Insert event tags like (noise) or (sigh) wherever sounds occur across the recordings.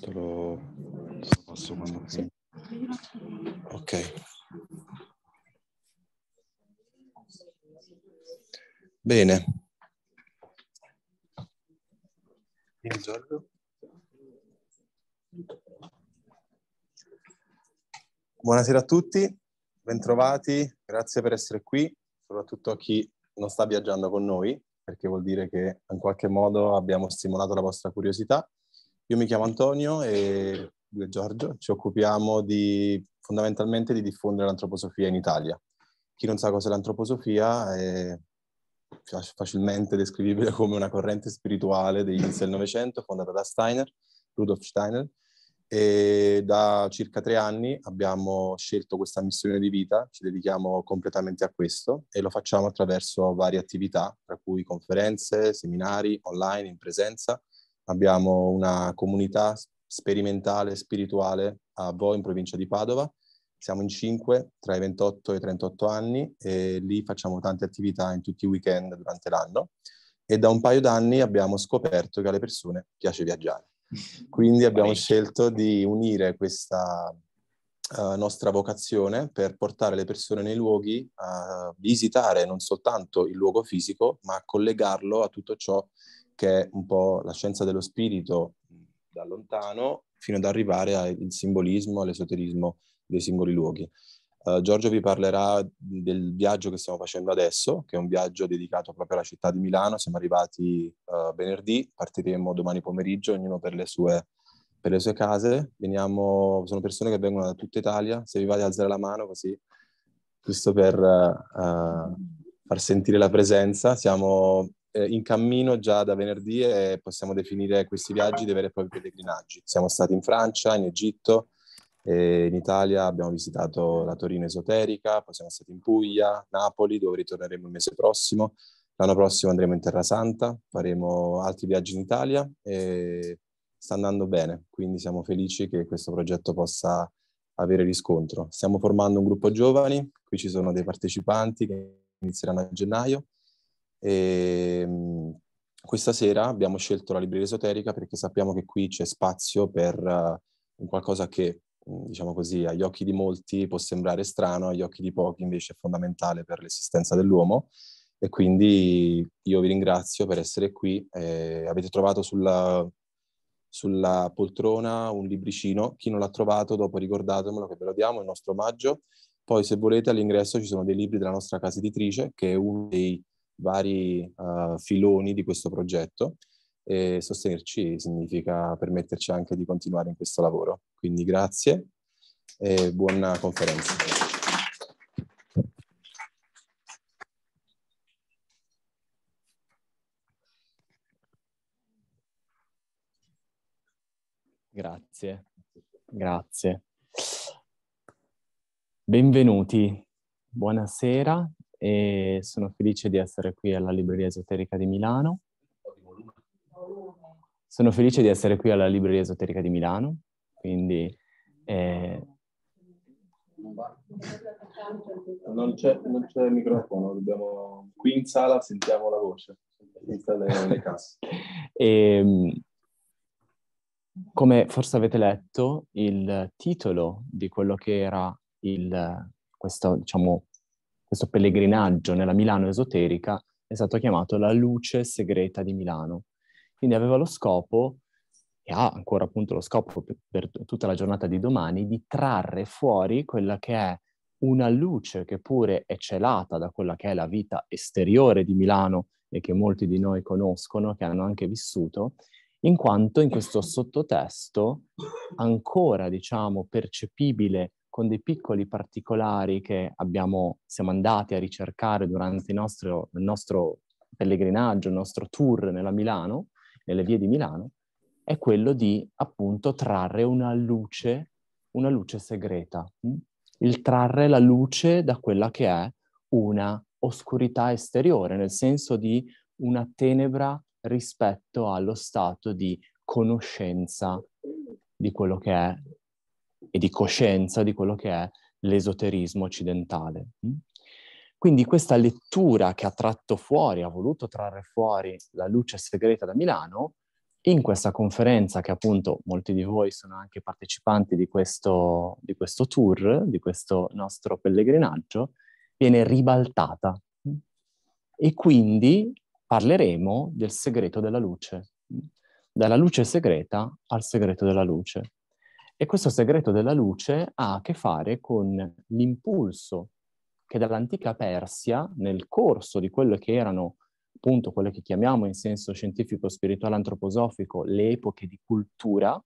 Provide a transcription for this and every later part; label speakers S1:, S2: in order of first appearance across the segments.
S1: Te lo sto assumendo. Sì. Ok. Bene. Buongiorno. Buonasera a tutti, bentrovati, grazie per essere qui, soprattutto a chi non sta viaggiando con noi, perché vuol dire che in qualche modo abbiamo stimolato la vostra curiosità. Io mi chiamo Antonio e io e Giorgio ci occupiamo di, fondamentalmente di diffondere l'antroposofia in Italia. Chi non sa cos'è l'antroposofia è facilmente descrivibile come una corrente spirituale degli inizi del Novecento fondata da Steiner, Rudolf Steiner, e da circa tre anni abbiamo scelto questa missione di vita, ci dedichiamo completamente a questo e lo facciamo attraverso varie attività, tra cui conferenze, seminari online, in presenza. Abbiamo una comunità sperimentale, spirituale a Vo in provincia di Padova. Siamo in cinque tra i 28 e i 38 anni e lì facciamo tante attività in tutti i weekend durante l'anno e da un paio d'anni abbiamo scoperto che alle persone piace viaggiare. Quindi abbiamo scelto di unire questa uh, nostra vocazione per portare le persone nei luoghi a visitare non soltanto il luogo fisico, ma a collegarlo a tutto ciò che è un po' la scienza dello spirito da lontano fino ad arrivare al simbolismo, all'esoterismo dei singoli luoghi. Eh, Giorgio vi parlerà del viaggio che stiamo facendo adesso, che è un viaggio dedicato proprio alla città di Milano. Siamo arrivati uh, venerdì, partiremo domani pomeriggio, ognuno per le sue, per le sue case. Veniamo, sono persone che vengono da tutta Italia, se vi va di alzare la mano così, giusto per uh, far sentire la presenza. Siamo in cammino già da venerdì e possiamo definire questi viaggi dei veri e propri pellegrinaggi. Siamo stati in Francia, in Egitto, e in Italia abbiamo visitato la Torino esoterica, poi siamo stati in Puglia, Napoli, dove ritorneremo il mese prossimo. L'anno prossimo andremo in Terra Santa, faremo altri viaggi in Italia e sta andando bene, quindi siamo felici che questo progetto possa avere riscontro. Stiamo formando un gruppo giovani, qui ci sono dei partecipanti che inizieranno a gennaio e mm, questa sera abbiamo scelto la libreria esoterica perché sappiamo che qui c'è spazio per eh, un qualcosa che Mhmm, diciamo così, agli occhi di molti può sembrare strano, agli occhi di pochi invece è fondamentale per l'esistenza dell'uomo. E quindi io vi ringrazio per essere qui. Eh, avete trovato sulla, sulla, poltrona un libricino. Chi non l'ha trovato, dopo ricordatemelo che ve lo diamo, il nostro omaggio. Poi, se volete, all'ingresso ci sono dei libri della nostra casa editrice, che è uno dei vari uh, filoni di questo progetto e sostenerci significa permetterci anche di continuare in questo lavoro. Quindi grazie e buona conferenza.
S2: Grazie, grazie. Benvenuti, buonasera e sono felice di essere qui alla Libreria Esoterica di Milano sono felice di essere qui alla Libreria Esoterica di Milano, quindi... Eh...
S1: Non, c'è, non c'è il microfono, dobbiamo... qui in sala sentiamo la voce, senza le, le casse. (laughs)
S2: Ehm, come forse avete letto, il titolo di quello che era il, questo, diciamo, questo pellegrinaggio nella Milano esoterica è stato chiamato La luce segreta di Milano. Quindi aveva lo scopo, e ha ancora appunto lo scopo per, tutta la giornata di domani, di trarre fuori quella che è una luce che pure è celata da quella che è la vita esteriore di Milano e che molti di noi conoscono, che hanno anche vissuto, in quanto in questo sottotesto ancora, diciamo, percepibile con dei piccoli particolari che abbiamo, siamo andati a ricercare durante il nostro, il nostro pellegrinaggio, il nostro tour nella Milano, nelle vie di Milano, è quello di appunto trarre una luce, una luce segreta, mm? il trarre la luce da quella che è una oscurità esteriore, nel senso di una tenebra rispetto allo stato di conoscenza di quello che è e di coscienza di quello che è l'esoterismo occidentale. Mh? Mm? Quindi questa lettura che ha tratto fuori, ha voluto trarre fuori la luce segreta da Milano, in questa conferenza che appunto molti di voi sono anche partecipanti di questo, di questo tour, di questo nostro pellegrinaggio, viene ribaltata. E quindi parleremo del segreto della luce, dalla luce segreta al segreto della luce. E questo segreto della luce ha a che fare con l'impulso che dall'antica Persia, nel corso di quello che erano appunto quelle che chiamiamo in senso scientifico, spirituale, antroposofico, le epoche di cultura,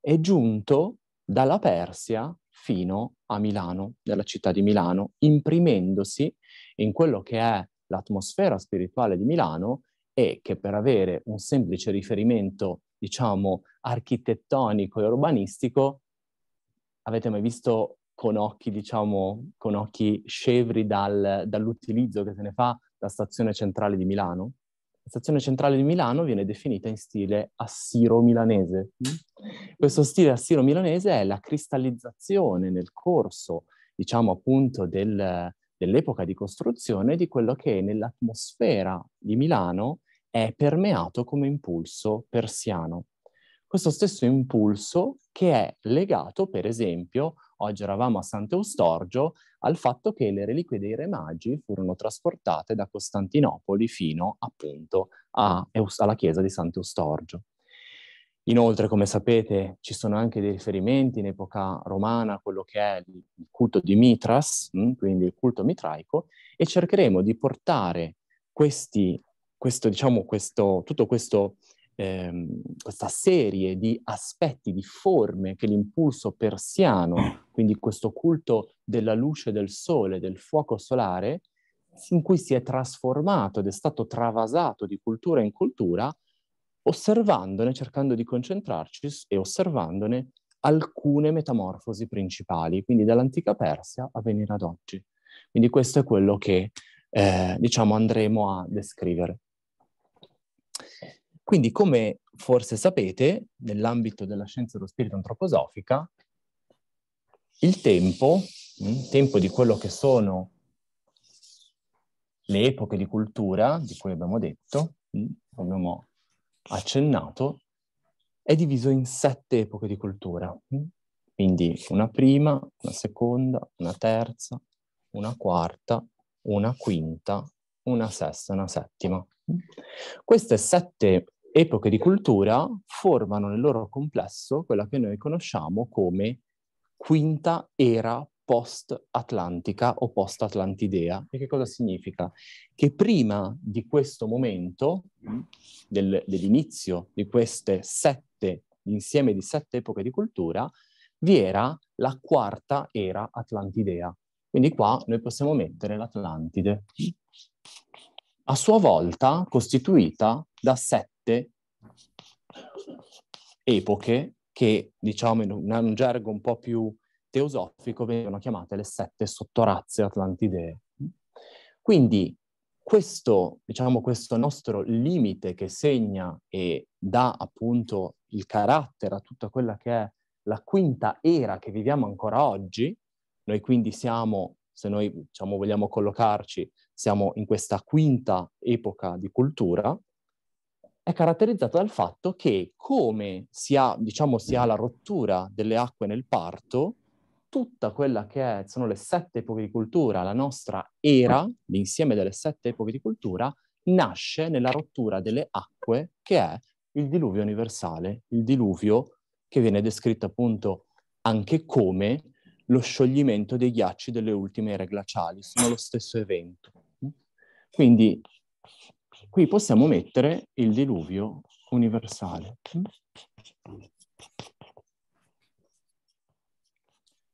S2: è giunto dalla Persia fino a Milano, nella città di Milano, imprimendosi in quello che è l'atmosfera spirituale di Milano e che per avere un semplice riferimento, diciamo, architettonico e urbanistico, avete mai visto con occhi, diciamo, con occhi scevri dal, dall'utilizzo che se ne fa la stazione centrale di Milano. La stazione centrale di Milano viene definita in stile assiro-milanese. Questo stile assiro-milanese è la cristallizzazione nel corso, diciamo appunto, del, dell'epoca di costruzione di quello che nell'atmosfera di Milano è permeato come impulso persiano. Questo stesso impulso che è legato, per esempio, oggi eravamo a Sant'Eustorgio, al fatto che le reliquie dei Re Magi furono trasportate da Costantinopoli fino appunto a, alla chiesa di Sant'Eustorgio. Inoltre, come sapete, ci sono anche dei riferimenti in epoca romana a quello che è il culto di Mitras, hm, quindi il culto mitraico, e cercheremo di portare questi, questo, diciamo, questo, tutto questo ehm, questa serie di aspetti, di forme che l'impulso persiano, mm. quindi questo culto della luce del sole, del fuoco solare, in cui si è trasformato ed è stato travasato di cultura in cultura, osservandone, cercando di concentrarci e osservandone alcune metamorfosi principali, quindi dall'antica Persia a venire ad oggi. Quindi questo è quello che eh, diciamo andremo a descrivere. Quindi, come forse sapete, nell'ambito della scienza dello spirito antroposofica, il tempo, il mm, tempo di quello che sono le epoche di cultura, di cui abbiamo detto, mm, abbiamo accennato, è diviso in sette epoche di cultura. Mm. Quindi una prima, una seconda, una terza, una quarta, una quinta, una sesta, una settima. Queste sette epoche di cultura formano nel loro complesso quella che noi conosciamo come quinta era post-atlantica o post-atlantidea. E che cosa significa? Che prima di questo momento, mm, del, dell'inizio di queste sette, insieme di sette epoche di cultura, vi era la quarta era atlantidea. Quindi qua noi possiamo mettere l'Atlantide a sua volta costituita da sette epoche che, diciamo, in un gergo un po' più teosofico, vengono chiamate le sette sottorazze atlantidee. Quindi questo, diciamo, questo nostro limite che segna e dà appunto il carattere a tutta quella che è la quinta era che viviamo ancora oggi, noi quindi siamo, se noi diciamo, vogliamo collocarci siamo in questa quinta epoca di cultura, è caratterizzata dal fatto che come si ha, diciamo, si ha la rottura delle acque nel parto, tutta quella che è, sono le sette epoche di cultura, la nostra era, l'insieme delle sette epoche di cultura, nasce nella rottura delle acque che è il diluvio universale, il diluvio che viene descritto appunto anche come lo scioglimento dei ghiacci delle ultime ere glaciali, sono lo stesso evento. Quindi qui possiamo mettere il diluvio universale.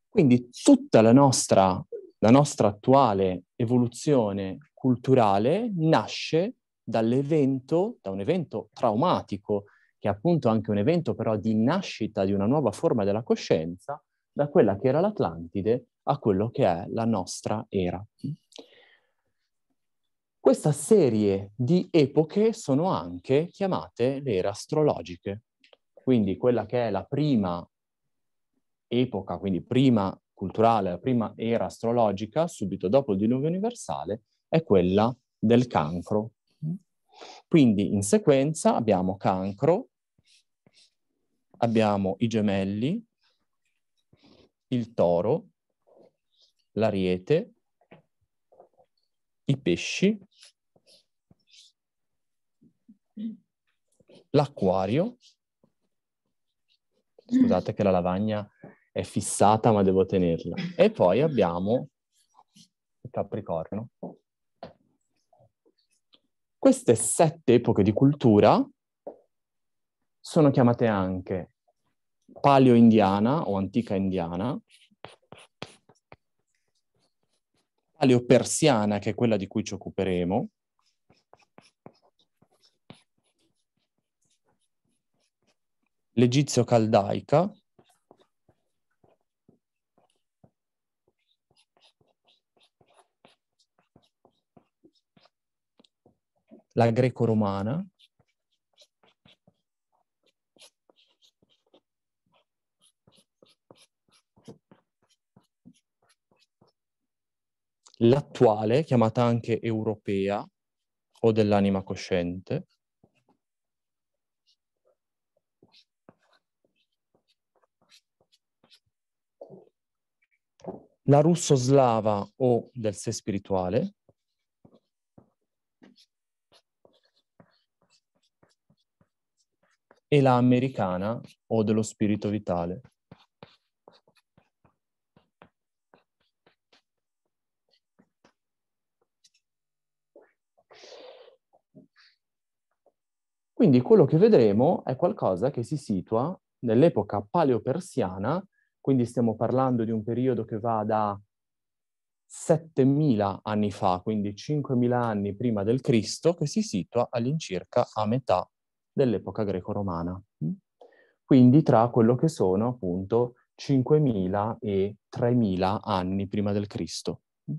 S2: Quindi tutta la nostra, la nostra attuale evoluzione culturale nasce dall'evento, da un evento traumatico, che è appunto anche un evento però di nascita di una nuova forma della coscienza, da quella che era l'Atlantide a quello che è la nostra era. Questa serie di epoche sono anche chiamate le ere astrologiche, quindi quella che è la prima epoca, quindi prima culturale, la prima era astrologica, subito dopo il diluvio universale, è quella del cancro. Quindi in sequenza abbiamo cancro, abbiamo i gemelli, il toro, l'ariete, i pesci l'acquario. Scusate che la lavagna è fissata, ma devo tenerla. E poi abbiamo il Capricorno. Queste sette epoche di cultura sono chiamate anche paleo-indiana o antica indiana, paleo-persiana, che è quella di cui ci occuperemo, l'egizio-caldaica, la greco-romana, l'attuale, chiamata anche europea o dell'anima cosciente, la russo-slava o del sé spirituale, e la americana o dello spirito vitale. Quindi quello che vedremo è qualcosa che si situa nell'epoca paleopersiana quindi stiamo parlando di un periodo che va da 7000 anni fa, quindi 5000 anni prima del Cristo, che si situa all'incirca a metà dell'epoca greco-romana. Mm? Quindi tra quello che sono appunto 5000 e 3000 anni prima del Cristo. Mm?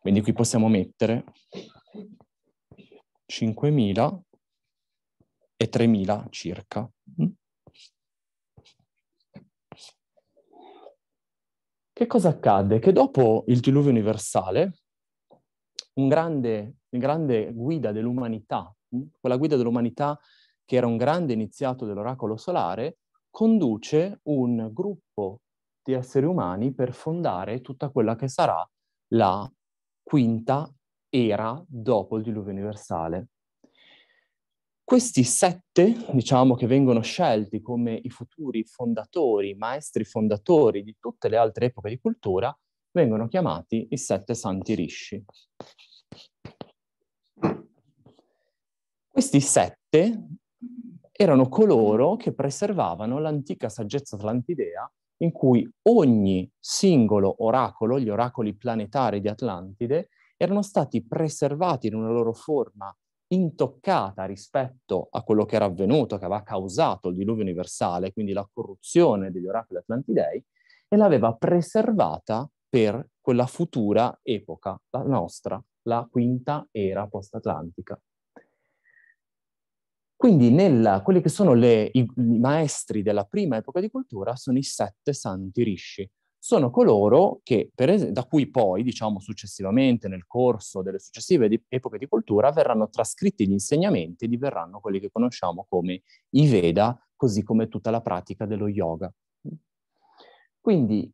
S2: Quindi qui possiamo mettere 5000 e 3000 circa. Che cosa accadde? Che dopo il diluvio universale, un grande, grande guida dell'umanità, mm, quella guida dell'umanità che era un grande iniziato dell'oracolo solare, conduce un gruppo di esseri umani per fondare tutta quella che sarà la quinta era dopo il diluvio universale. Questi sette, diciamo, che vengono scelti come i futuri fondatori, maestri fondatori di tutte le altre epoche di cultura, vengono chiamati i sette santi risci. Questi sette erano coloro che preservavano l'antica saggezza atlantidea in cui ogni singolo oracolo, gli oracoli planetari di Atlantide, erano stati preservati in una loro forma intoccata rispetto a quello che era avvenuto, che aveva causato il diluvio universale, quindi la corruzione degli oracoli atlantidei, e l'aveva preservata per quella futura epoca, la nostra, la quinta era post-atlantica. Quindi nella, quelli che sono le, i, i, maestri della prima epoca di cultura sono i sette santi rishi, sono coloro che, es- da cui poi, diciamo successivamente, nel corso delle successive di- epoche di cultura, verranno trascritti gli insegnamenti e diverranno quelli che conosciamo come i Veda, così come tutta la pratica dello yoga. Quindi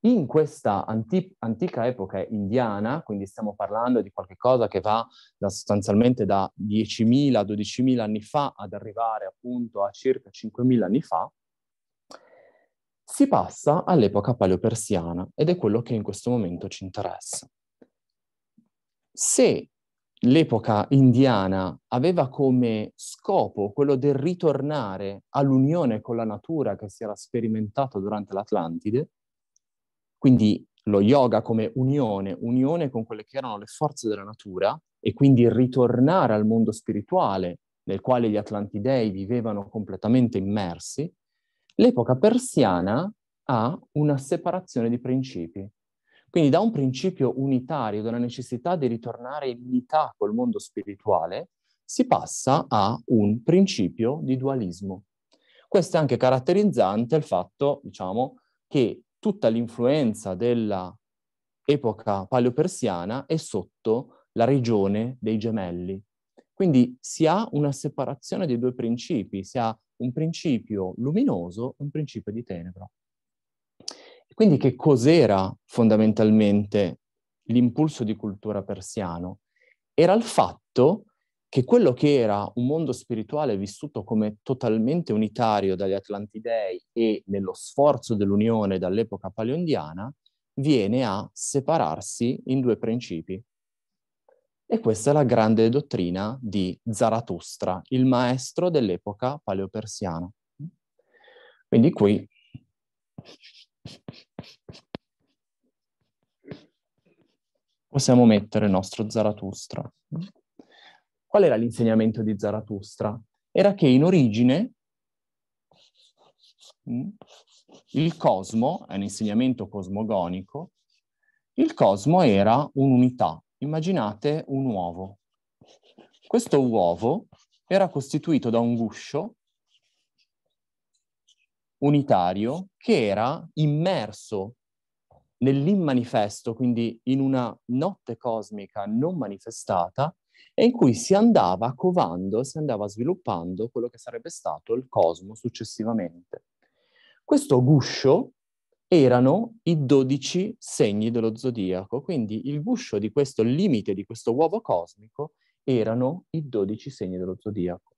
S2: in questa anti- antica epoca indiana, quindi stiamo parlando di qualcosa che va da, sostanzialmente da 10.000-12.000 anni fa ad arrivare appunto a circa 5.000 anni fa, si passa all'epoca paleopersiana ed è quello che in questo momento ci interessa. Se l'epoca indiana aveva come scopo quello del ritornare all'unione con la natura che si era sperimentato durante l'Atlantide, quindi lo yoga come unione, unione con quelle che erano le forze della natura e quindi ritornare al mondo spirituale nel quale gli Atlantidei vivevano completamente immersi, L'epoca persiana ha una separazione di principi. Quindi da un principio unitario, dalla necessità di ritornare in unità col mondo spirituale, si passa a un principio di dualismo. Questo è anche caratterizzante il fatto, diciamo, che tutta l'influenza dell'epoca paleopersiana è sotto la regione dei gemelli. Quindi si ha una separazione dei due principi, si ha un principio luminoso e un principio di tenebra. Quindi che cos'era fondamentalmente l'impulso di cultura persiano? Era il fatto che quello che era un mondo spirituale vissuto come totalmente unitario dagli Atlantidei e nello sforzo dell'unione dall'epoca paleondiana, viene a separarsi in due principi, e questa è la grande dottrina di Zarathustra, il maestro dell'epoca paleopersiana. Quindi qui possiamo mettere il nostro Zarathustra. Qual era l'insegnamento di Zarathustra? Era che in origine il cosmo, è un insegnamento cosmogonico, il cosmo era un'unità, immaginate un uovo. Questo uovo era costituito da un guscio unitario che era immerso nell'immanifesto, quindi in una notte cosmica non manifestata, e in cui si andava covando, si andava sviluppando quello che sarebbe stato il cosmo successivamente. Questo guscio erano i 12 segni dello zodiaco, quindi il guscio di questo limite, di questo uovo cosmico, erano i 12 segni dello zodiaco.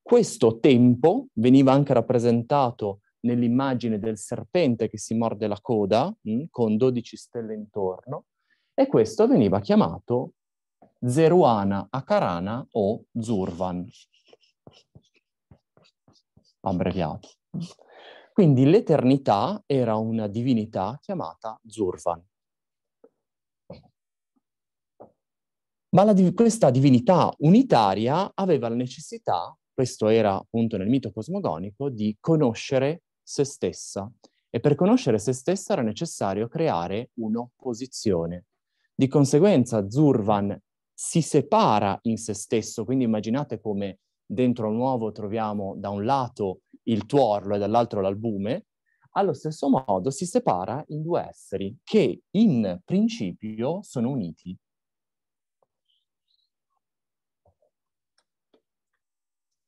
S2: Questo tempo veniva anche rappresentato nell'immagine del serpente che si morde la coda, mh, mm, con 12 stelle intorno, e questo veniva chiamato Zeruana Akarana o Zurvan, abbreviato. Quindi l'eternità era una divinità chiamata Zurvan. Ma la, questa divinità unitaria aveva la necessità, questo era appunto nel mito cosmogonico, di conoscere se stessa. E per conoscere se stessa era necessario creare un'opposizione. Di conseguenza Zurvan si separa in se stesso, quindi immaginate come dentro il nuovo troviamo da un lato il tuorlo e dall'altro l'albume, allo stesso modo si separa in due esseri che in principio sono uniti.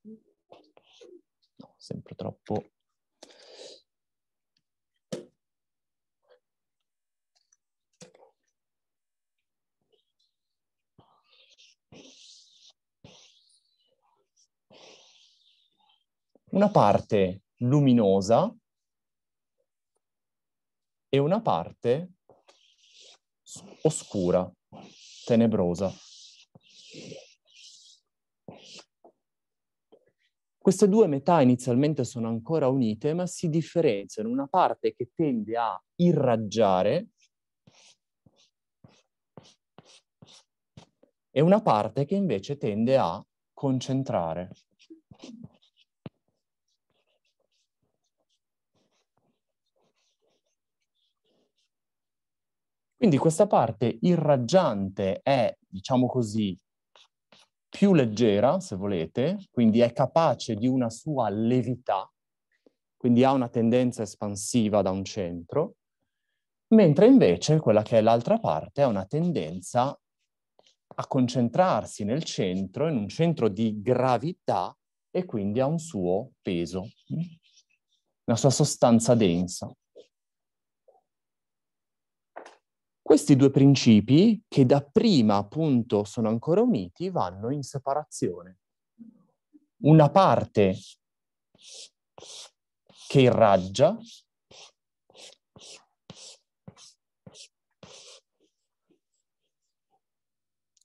S2: No, sempre troppo una parte luminosa e una parte oscura, tenebrosa. Queste due metà inizialmente sono ancora unite, ma si differenziano. Una parte che tende a irraggiare e una parte che invece tende a concentrare. Quindi questa parte irraggiante è, diciamo così, più leggera, se volete, quindi è capace di una sua levità, quindi ha una tendenza espansiva da un centro, mentre invece quella che è l'altra parte ha una tendenza a concentrarsi nel centro, in un centro di gravità e quindi ha un suo peso, una sua sostanza densa. Questi due principi, che dapprima appunto sono ancora uniti, vanno in separazione. Una parte che irraggia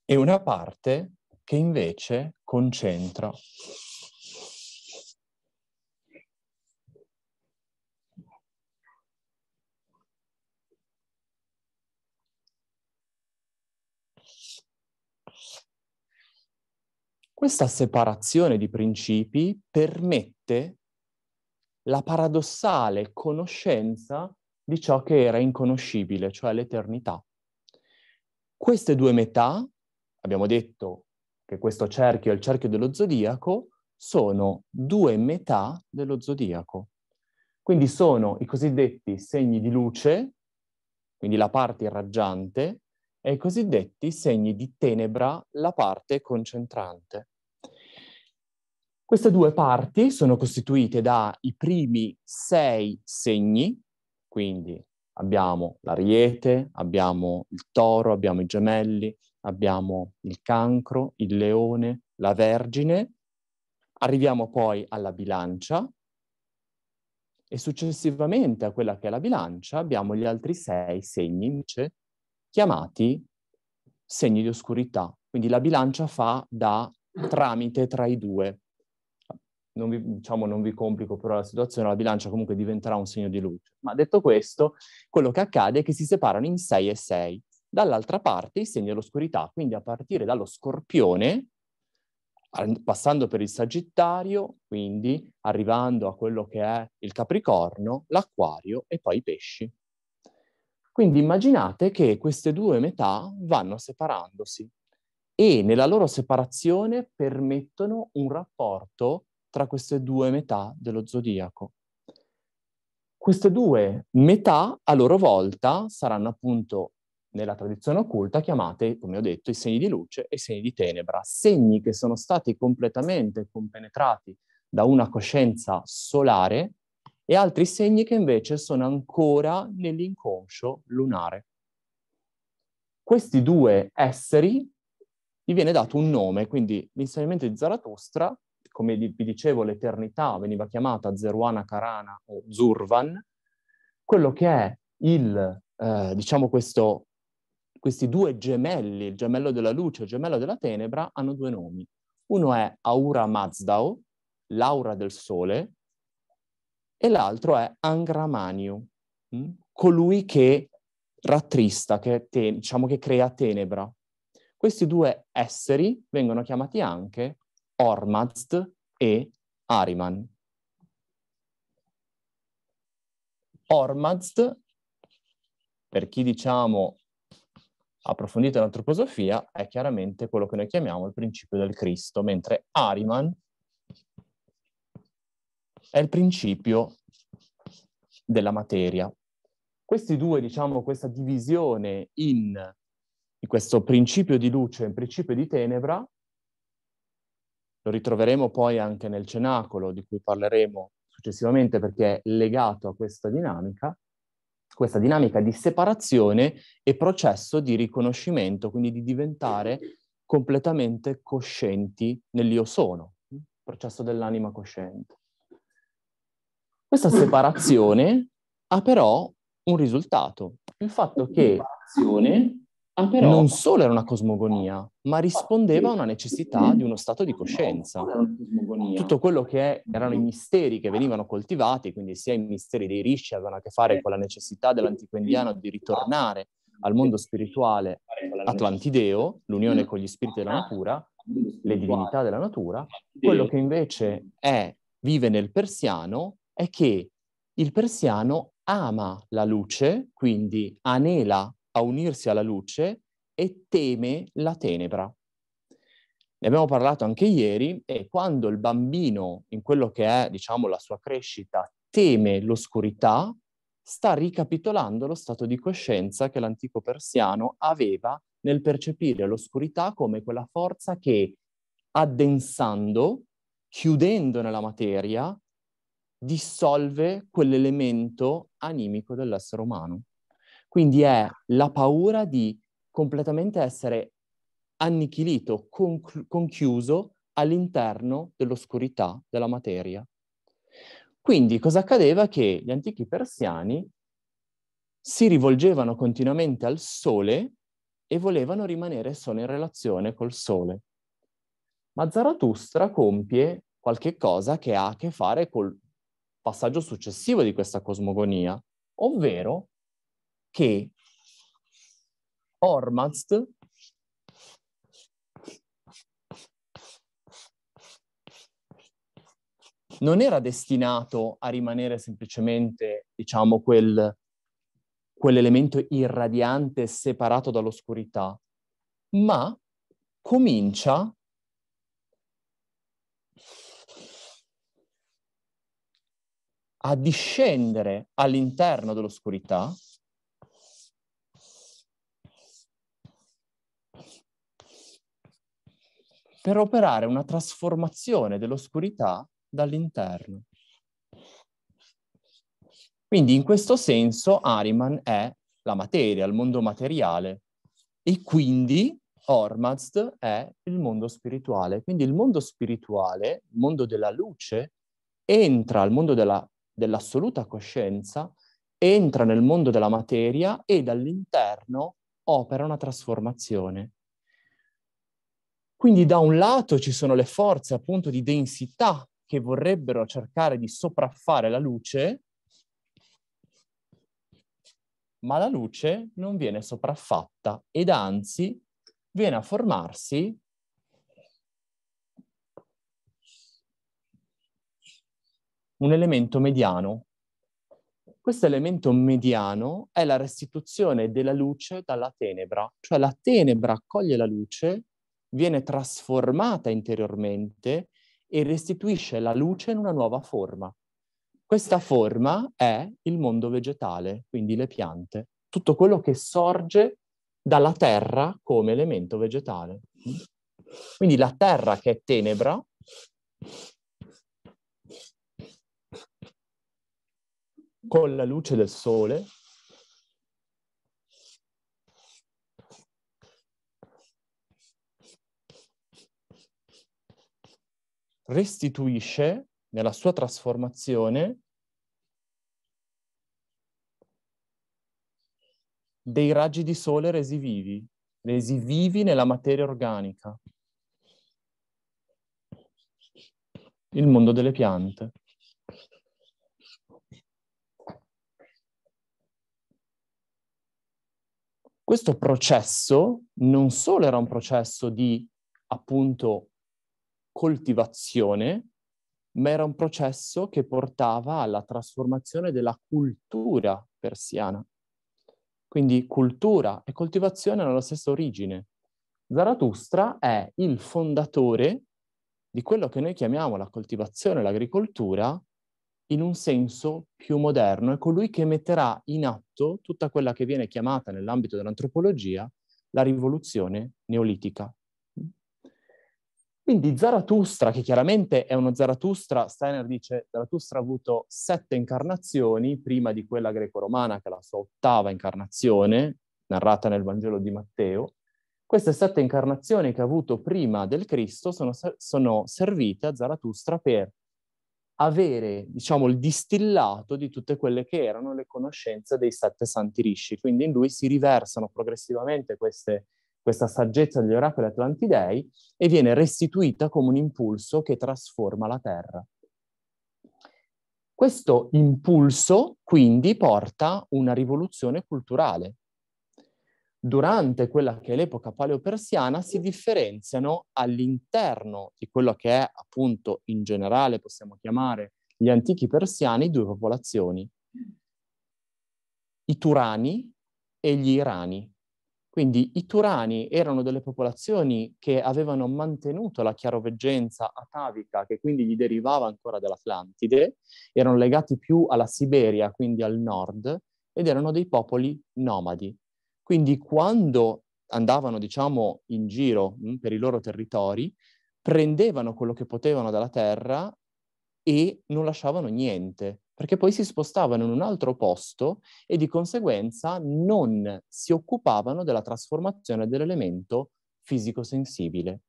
S2: e una parte che invece concentra. Questa separazione di principi permette la paradossale conoscenza di ciò che era inconoscibile, cioè l'eternità. Queste due metà, abbiamo detto che questo cerchio è il cerchio dello zodiaco, sono due metà dello zodiaco. Quindi sono i cosiddetti segni di luce, quindi la parte irraggiante, e i cosiddetti segni di tenebra, la parte concentrante. Queste due parti sono costituite dai primi sei segni, quindi abbiamo l'ariete, abbiamo il toro, abbiamo i gemelli, abbiamo il cancro, il leone, la vergine. Arriviamo poi alla bilancia e successivamente a quella che è la bilancia abbiamo gli altri sei segni invece chiamati segni di oscurità. Quindi la bilancia fa da tramite tra i due non vi, diciamo, non vi complico però la situazione, la bilancia comunque diventerà un segno di luce. Ma detto questo, quello che accade è che si separano in 6 e 6. Dall'altra parte i segni dell'oscurità, quindi a partire dallo scorpione, passando per il Sagittario, quindi arrivando a quello che è il Capricorno, l'acquario e poi i pesci. Quindi immaginate che queste due metà vanno separandosi e nella loro separazione permettono un rapporto tra queste due metà dello zodiaco. Queste due metà, a loro volta, saranno appunto nella tradizione occulta chiamate, come ho detto, i segni di luce e i segni di tenebra, segni che sono stati completamente compenetrati da una coscienza solare e altri segni che invece sono ancora nell'inconscio lunare. Questi due esseri gli viene dato un nome, quindi l'insegnamento di Zarathustra come vi dicevo, l'eternità veniva chiamata Zeruana Karana o Zurvan, quello che è il, eh, diciamo questo, questi due gemelli, il gemello della luce e il gemello della tenebra, hanno due nomi. Uno è Aura Mazdao, l'aura del sole, e l'altro è Angramaniu, mh? Mm? colui che rattrista, che, te, diciamo che crea tenebra. Questi due esseri vengono chiamati anche Ormazd e Ariman. Ormazd, per chi diciamo approfondita l'antroposofia, è chiaramente quello che noi chiamiamo il principio del Cristo, mentre Ariman è il principio della materia. Questi due, diciamo, questa divisione in, in questo principio di luce e principio di tenebra lo ritroveremo poi anche nel cenacolo, di cui parleremo successivamente perché è legato a questa dinamica, questa dinamica di separazione e processo di riconoscimento, quindi di diventare completamente coscienti nell'io sono, il processo dell'anima cosciente. Questa separazione ha però un risultato, il fatto che l'azione Ah, però... Non solo era una cosmogonia, ma rispondeva a una necessità di uno stato di coscienza. Tutto quello che erano i misteri che venivano coltivati, quindi sia i misteri dei Rishi avevano a che fare con la necessità dell'antico indiano di ritornare al mondo spirituale atlantideo, l'unione con gli spiriti della natura, le divinità della natura, quello che invece è, vive nel persiano è che il persiano ama la luce, quindi anela a unirsi alla luce e teme la tenebra. Ne abbiamo parlato anche ieri e quando il bambino, in quello che è, diciamo, la sua crescita, teme l'oscurità, sta ricapitolando lo stato di coscienza che l'antico persiano aveva nel percepire l'oscurità come quella forza che, addensando, chiudendo nella materia, dissolve quell'elemento animico dell'essere umano. Quindi è la paura di completamente essere annichilito, conclu- conchiuso all'interno dell'oscurità della materia. Quindi cosa accadeva? Che gli antichi persiani si rivolgevano continuamente al sole e volevano rimanere solo in relazione col sole. Ma Zarathustra compie qualche cosa che ha a che fare col passaggio successivo di questa cosmogonia, ovvero che Ormazd non era destinato a rimanere semplicemente, diciamo, quel, quell'elemento irradiante separato dall'oscurità, ma comincia a discendere all'interno dell'oscurità per operare una trasformazione dell'oscurità dall'interno. Quindi in questo senso Ariman è la materia, il mondo materiale e quindi Ormazd è il mondo spirituale. Quindi il mondo spirituale, il mondo della luce, entra al mondo della, dell'assoluta coscienza, entra nel mondo della materia e dall'interno opera una trasformazione. Quindi da un lato ci sono le forze appunto di densità che vorrebbero cercare di sopraffare la luce, ma la luce non viene sopraffatta ed anzi viene a formarsi un elemento mediano. Questo elemento mediano è la restituzione della luce dalla tenebra, cioè la tenebra accoglie la luce viene trasformata interiormente e restituisce la luce in una nuova forma. Questa forma è il mondo vegetale, quindi le piante, tutto quello che sorge dalla terra come elemento vegetale. Quindi la terra che è tenebra con la luce del sole restituisce nella sua trasformazione dei raggi di sole resi vivi, resi vivi nella materia organica. Il mondo delle piante. Questo processo non solo era un processo di appunto coltivazione, ma era un processo che portava alla trasformazione della cultura persiana. Quindi cultura e coltivazione hanno la stessa origine. Zarathustra è il fondatore di quello che noi chiamiamo la coltivazione, l'agricoltura, in un senso più moderno, è colui che metterà in atto tutta quella che viene chiamata nell'ambito dell'antropologia la rivoluzione neolitica, quindi Zarathustra, che chiaramente è uno Zarathustra, Steiner dice Zarathustra ha avuto sette incarnazioni prima di quella greco-romana, che è la sua ottava incarnazione, narrata nel Vangelo di Matteo. Queste sette incarnazioni che ha avuto prima del Cristo sono, sono servite a Zarathustra per avere, diciamo, il distillato di tutte quelle che erano le conoscenze dei sette santi risci. Quindi in lui si riversano progressivamente queste questa saggezza degli oracoli atlantidei e viene restituita come un impulso che trasforma la Terra. Questo impulso quindi porta una rivoluzione culturale. Durante quella che è l'epoca paleopersiana si differenziano all'interno di quello che è appunto in generale possiamo chiamare gli antichi persiani due popolazioni, i Turani e gli Irani. Quindi i Turani erano delle popolazioni che avevano mantenuto la chiaroveggenza atavica, che quindi gli derivava ancora dall'Atlantide, erano legati più alla Siberia, quindi al nord, ed erano dei popoli nomadi. Quindi quando andavano, diciamo, in giro mh, mm, per i loro territori, prendevano quello che potevano dalla terra e non lasciavano niente perché poi si spostavano in un altro posto e di conseguenza non si occupavano della trasformazione dell'elemento fisico-sensibile.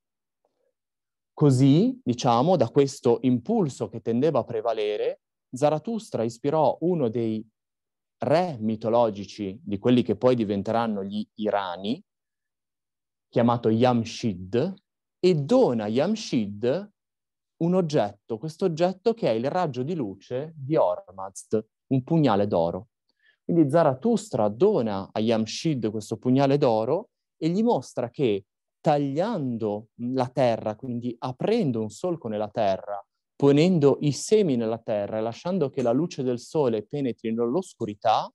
S2: Così, diciamo, da questo impulso che tendeva a prevalere, Zarathustra ispirò uno dei re mitologici di quelli che poi diventeranno gli Irani, chiamato Yamshid, e dona Yamshid un oggetto, questo oggetto che è il raggio di luce di Ormazd, un pugnale d'oro. Quindi Zarathustra dona a Yamshid questo pugnale d'oro e gli mostra che tagliando la terra, quindi aprendo un solco nella terra, ponendo i semi nella terra e lasciando che la luce del sole penetri nell'oscurità,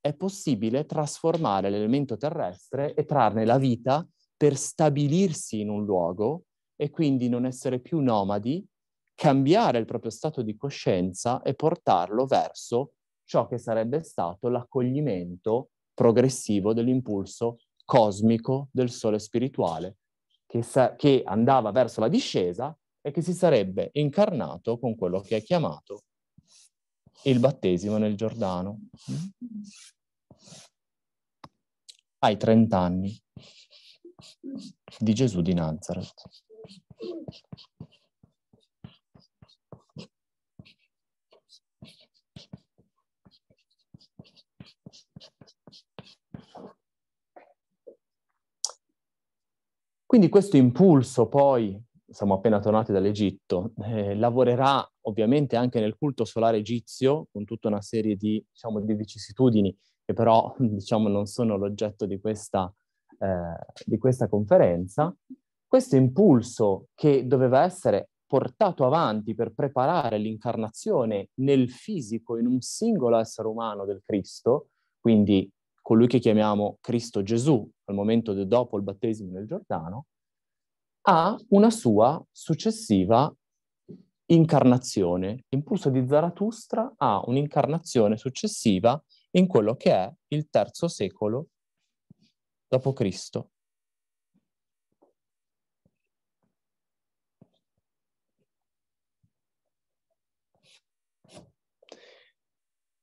S2: è possibile trasformare l'elemento terrestre e trarne la vita per stabilirsi in un luogo e quindi non essere più nomadi, cambiare il proprio stato di coscienza e portarlo verso ciò che sarebbe stato l'accoglimento progressivo dell'impulso cosmico del sole spirituale, che, sa- che andava verso la discesa e che si sarebbe incarnato con quello che è chiamato il battesimo nel Giordano. Ai 30 anni di Gesù di Nazareth. Quindi questo impulso poi, siamo appena tornati dall'Egitto, eh, lavorerà ovviamente anche nel culto solare egizio con tutta una serie di, diciamo, di vicissitudini che però (laughs) diciamo, non sono l'oggetto di questa, eh, di questa conferenza, questo impulso che doveva essere portato avanti per preparare l'incarnazione nel fisico in un singolo essere umano del Cristo, quindi colui che chiamiamo Cristo Gesù al momento de- dopo il battesimo nel Giordano, ha una sua successiva incarnazione. L'impulso di Zarathustra ha un'incarnazione successiva in quello che è il terzo secolo dopo Cristo,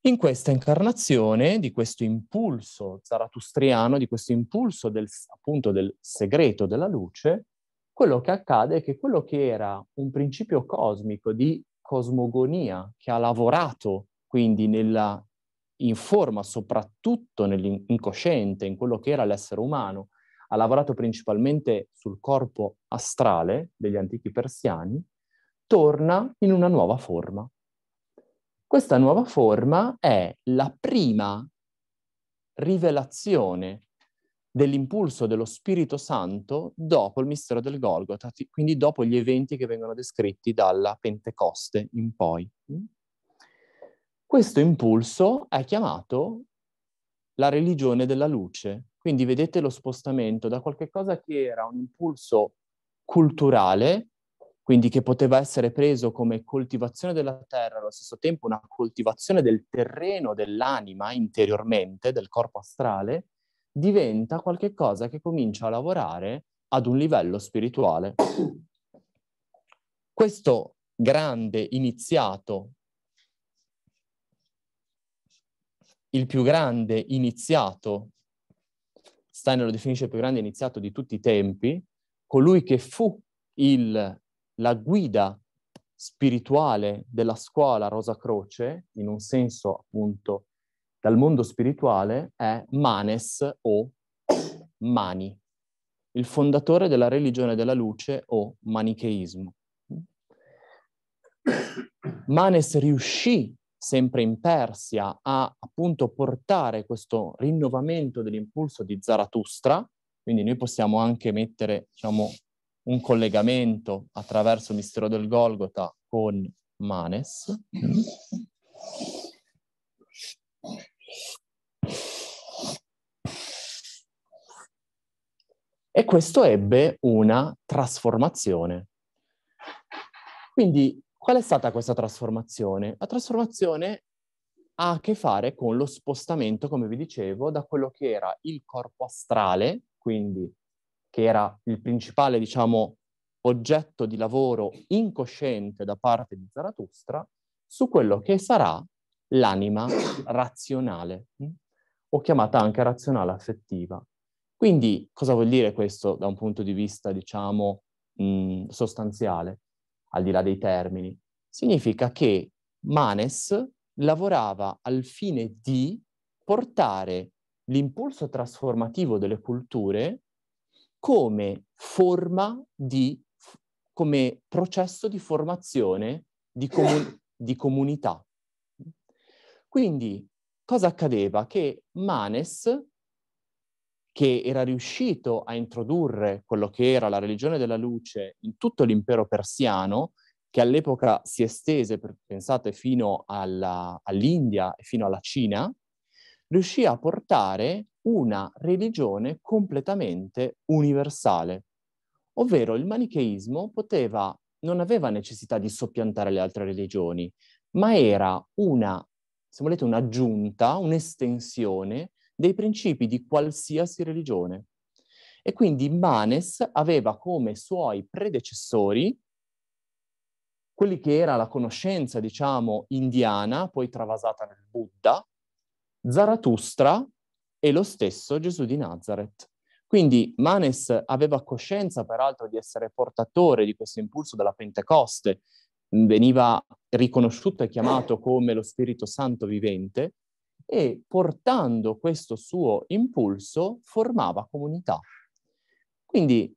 S2: in questa incarnazione di questo impulso zaratustriano, di questo impulso del, appunto del segreto della luce, quello che accade è che quello che era un principio cosmico di cosmogonia che ha lavorato quindi nella, in forma soprattutto nell'incosciente, in quello che era l'essere umano, ha lavorato principalmente sul corpo astrale degli antichi persiani, torna in una nuova forma, questa nuova forma è la prima rivelazione dell'impulso dello Spirito Santo dopo il mistero del Golgotha, quindi dopo gli eventi che vengono descritti dalla Pentecoste in poi. Questo impulso è chiamato la religione della luce, quindi vedete lo spostamento da qualche cosa che era un impulso culturale quindi che poteva essere preso come coltivazione della terra, allo stesso tempo una coltivazione del terreno dell'anima interiormente, del corpo astrale, diventa qualcosa che comincia a lavorare ad un livello spirituale. Questo grande iniziato, il più grande iniziato, Steiner lo definisce il più grande iniziato di tutti i tempi, colui che fu il la guida spirituale della scuola Rosa Croce, in un senso appunto dal mondo spirituale, è Manes o Mani, il fondatore della religione della luce o manicheismo. Manes riuscì sempre in Persia a appunto portare questo rinnovamento dell'impulso di Zarathustra, quindi noi possiamo anche mettere diciamo, un collegamento attraverso il mistero del Golgota con Manes. E questo ebbe una trasformazione. Quindi qual è stata questa trasformazione? La trasformazione ha a che fare con lo spostamento, come vi dicevo, da quello che era il corpo astrale, quindi che era il principale, diciamo, oggetto di lavoro incosciente da parte di Zarathustra, su quello che sarà l'anima razionale, mm? o chiamata anche razionale affettiva. Quindi cosa vuol dire questo da un punto di vista, diciamo, mh, mm, sostanziale, al di là dei termini? Significa che Manes lavorava al fine di portare l'impulso trasformativo delle culture come forma di, come processo di formazione di, comu- di comunità. Quindi cosa accadeva? Che Manes, che era riuscito a introdurre quello che era la religione della luce in tutto l'impero persiano, che all'epoca si estese, pensate, fino alla, all'India e fino alla Cina, riuscì a portare una religione completamente universale, ovvero il manicheismo poteva, non aveva necessità di soppiantare le altre religioni, ma era una, se volete, un'aggiunta, un'estensione dei principi di qualsiasi religione. E quindi Manes aveva come suoi predecessori quelli che era la conoscenza, diciamo, indiana, poi travasata nel Buddha, Zarathustra e lo stesso Gesù di Nazareth. Quindi Manes aveva coscienza peraltro di essere portatore di questo impulso della Pentecoste, veniva riconosciuto e chiamato come lo Spirito Santo vivente e portando questo suo impulso formava comunità. Quindi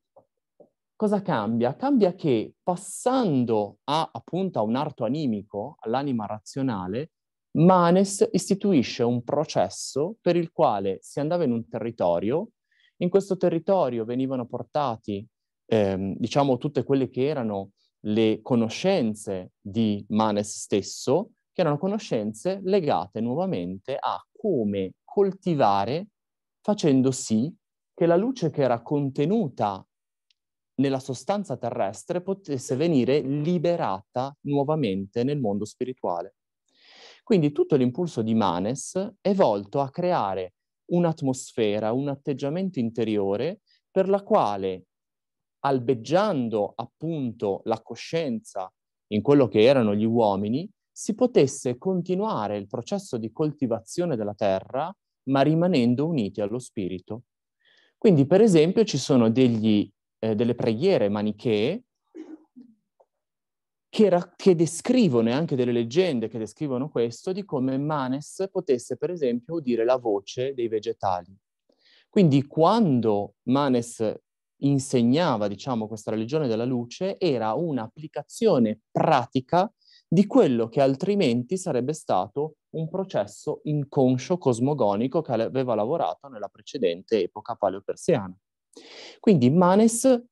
S2: cosa cambia? Cambia che passando a, appunto a un arto animico, all'anima razionale, Manes istituisce un processo per il quale si andava in un territorio, in questo territorio venivano portati, ehm, diciamo, tutte quelle che erano le conoscenze di Manes stesso, che erano conoscenze legate nuovamente a come coltivare facendo sì che la luce che era contenuta nella sostanza terrestre potesse venire liberata nuovamente nel mondo spirituale. Quindi tutto l'impulso di Manes è volto a creare un'atmosfera, un atteggiamento interiore per la quale, albeggiando appunto la coscienza in quello che erano gli uomini, si potesse continuare il processo di coltivazione della terra, ma rimanendo uniti allo spirito. Quindi, per esempio, ci sono degli, eh, delle preghiere manichee che, ra- che descrivono anche delle leggende che descrivono questo, di come Manes potesse, per esempio, udire la voce dei vegetali. Quindi quando Manes insegnava, diciamo, questa religione della luce, era un'applicazione pratica di quello che altrimenti sarebbe stato un processo inconscio cosmogonico che aveva lavorato nella precedente epoca paleopersiana. Quindi Manes,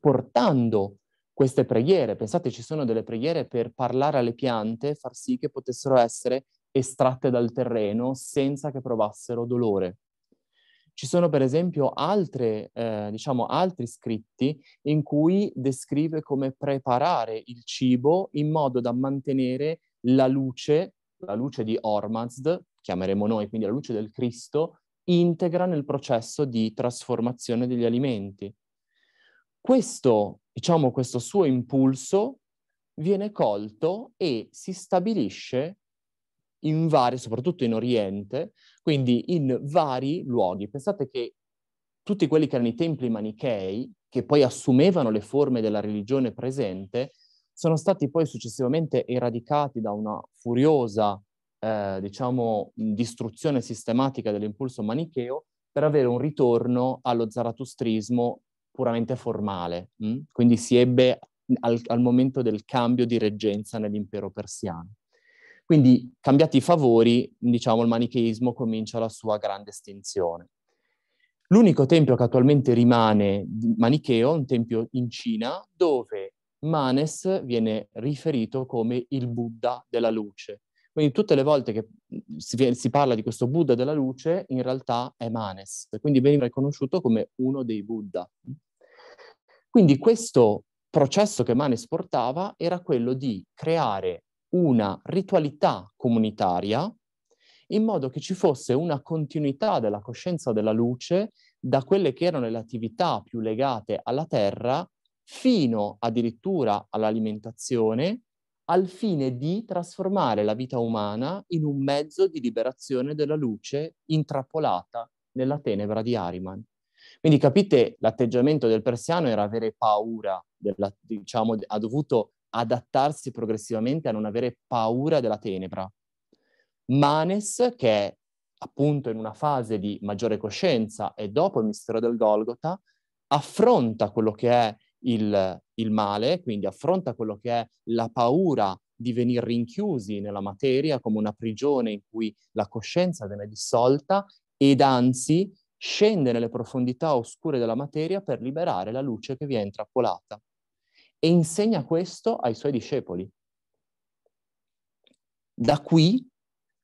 S2: portando queste preghiere. Pensate, ci sono delle preghiere per parlare alle piante, far sì che potessero essere estratte dal terreno senza che provassero dolore. Ci sono per esempio altre, eh, diciamo, altri scritti in cui descrive come preparare il cibo in modo da mantenere la luce, la luce di Ormazd, chiameremo noi, quindi la luce del Cristo, integra nel processo di trasformazione degli alimenti. Questo, diciamo, questo suo impulso viene colto e si stabilisce in vari, soprattutto in Oriente, quindi in vari luoghi. Pensate che tutti quelli che erano i templi manichei, che poi assumevano le forme della religione presente, sono stati poi successivamente eradicati da una furiosa, eh, diciamo, distruzione sistematica dell'impulso manicheo per avere un ritorno allo zaratustrismo puramente formale, mh? Mm? quindi si ebbe al, al momento del cambio di reggenza nell'impero persiano. Quindi, cambiati i favori, diciamo, il manicheismo comincia la sua grande estinzione. L'unico tempio che attualmente rimane manicheo è un tempio in Cina dove Manes viene riferito come il Buddha della luce, quindi tutte le volte che mhmm, si, si, parla di questo Buddha della luce, in realtà è Manes, quindi veniva riconosciuto come uno dei Buddha. Quindi questo processo che Manes portava era quello di creare una ritualità comunitaria in modo che ci fosse una continuità della coscienza della luce da quelle che erano le attività più legate alla terra fino addirittura all'alimentazione al fine di trasformare la vita umana in un mezzo di liberazione della luce intrappolata nella tenebra di Ariman. Quindi capite, l'atteggiamento del persiano era avere paura, della, diciamo, ha dovuto adattarsi progressivamente a non avere paura della tenebra. Manes, che è appunto in una fase di maggiore coscienza e dopo il mistero del Golgota, affronta quello che è il, il male, quindi affronta quello che è la paura di venire rinchiusi nella materia come una prigione in cui la coscienza viene dissolta ed anzi scende nelle profondità oscure della materia per liberare la luce che vi è intrappolata e insegna questo ai suoi discepoli. Da qui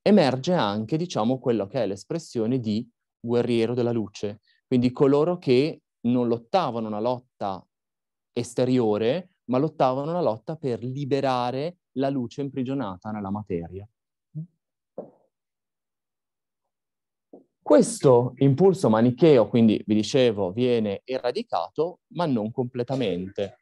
S2: emerge anche, diciamo, quello che è l'espressione di guerriero della luce, quindi coloro che non lottavano una lotta esteriore, ma lottavano la lotta per liberare la luce imprigionata nella materia. Questo impulso manicheo, quindi vi dicevo, viene eradicato, ma non completamente.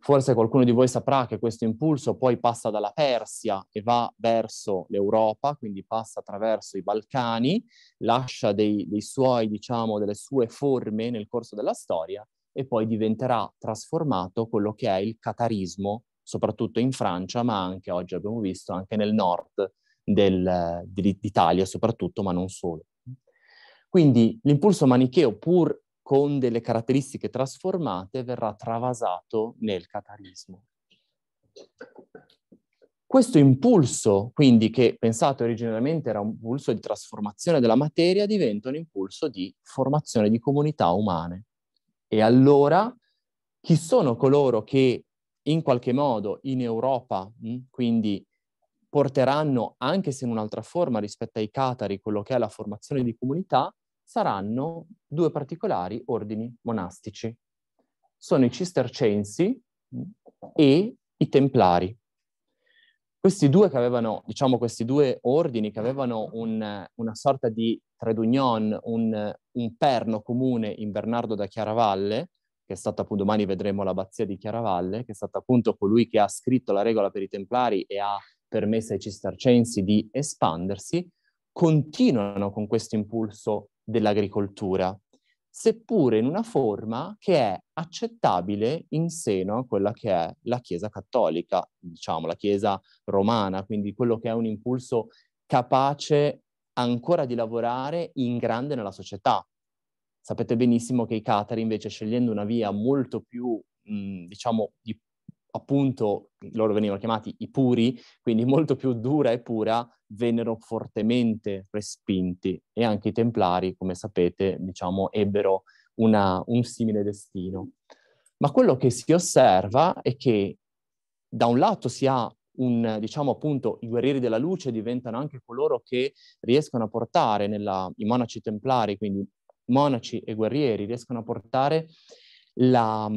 S2: Forse qualcuno di voi saprà che questo impulso poi passa dalla Persia e va verso l'Europa, quindi passa attraverso i Balcani, lascia dei, dei suoi, diciamo, delle sue forme nel corso della storia e poi diventerà trasformato quello che è il catarismo, soprattutto in Francia, ma anche oggi abbiamo visto anche nel nord del, dell'Italia soprattutto, ma non solo. Quindi l'impulso manicheo, pur con delle caratteristiche trasformate, verrà travasato nel catarismo. Questo impulso, quindi, che pensate originariamente era un impulso di trasformazione della materia, diventa un impulso di formazione di comunità umane. E allora chi sono coloro che in qualche modo in Europa, mh, hm, quindi porteranno, anche se in un'altra forma rispetto ai catari, quello che è la formazione di comunità, saranno due particolari ordini monastici. Sono i cistercensi hm, e i templari. Questi due che avevano, diciamo, questi due ordini che avevano un, una sorta di tredunion, un, un perno comune in Bernardo da Chiaravalle, che è stato appunto, domani vedremo l'abbazia di Chiaravalle, che è stato appunto colui che ha scritto la regola per i Templari e ha permesso ai cistercensi di espandersi, continuano con questo impulso dell'agricoltura seppure in una forma che è accettabile in seno a quella che è la Chiesa cattolica, diciamo la Chiesa romana, quindi quello che è un impulso capace ancora di lavorare in grande nella società. Sapete benissimo che i catari invece scegliendo una via molto più, mh, diciamo, di appunto loro venivano chiamati i puri, quindi molto più dura e pura, vennero fortemente respinti e anche i templari, come sapete, diciamo, ebbero una, un simile destino. Ma quello che si osserva è che da un lato si ha un, diciamo appunto, i guerrieri della luce diventano anche coloro che riescono a portare, nella, i monaci templari, quindi monaci e guerrieri, riescono a portare la,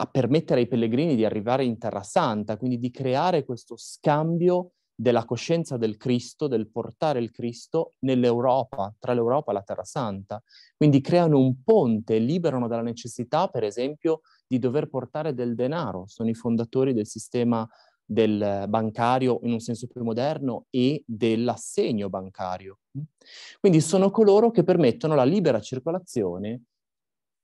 S2: a permettere ai pellegrini di arrivare in Terra Santa, quindi di creare questo scambio della coscienza del Cristo, del portare il Cristo nell'Europa, tra l'Europa e la Terra Santa. Quindi creano un ponte, liberano dalla necessità, per esempio, di dover portare del denaro. Sono i fondatori del sistema del bancario in un senso più moderno e dell'assegno bancario. Quindi sono coloro che permettono la libera circolazione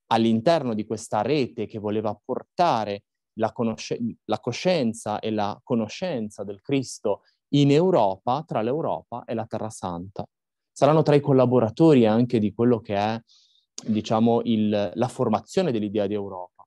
S2: all'interno di questa rete che voleva portare la, conosce- la coscienza e la conoscenza del Cristo in Europa, tra l'Europa e la Terra Santa. Saranno tra i collaboratori anche di quello che è, diciamo, il, la formazione dell'idea di Europa.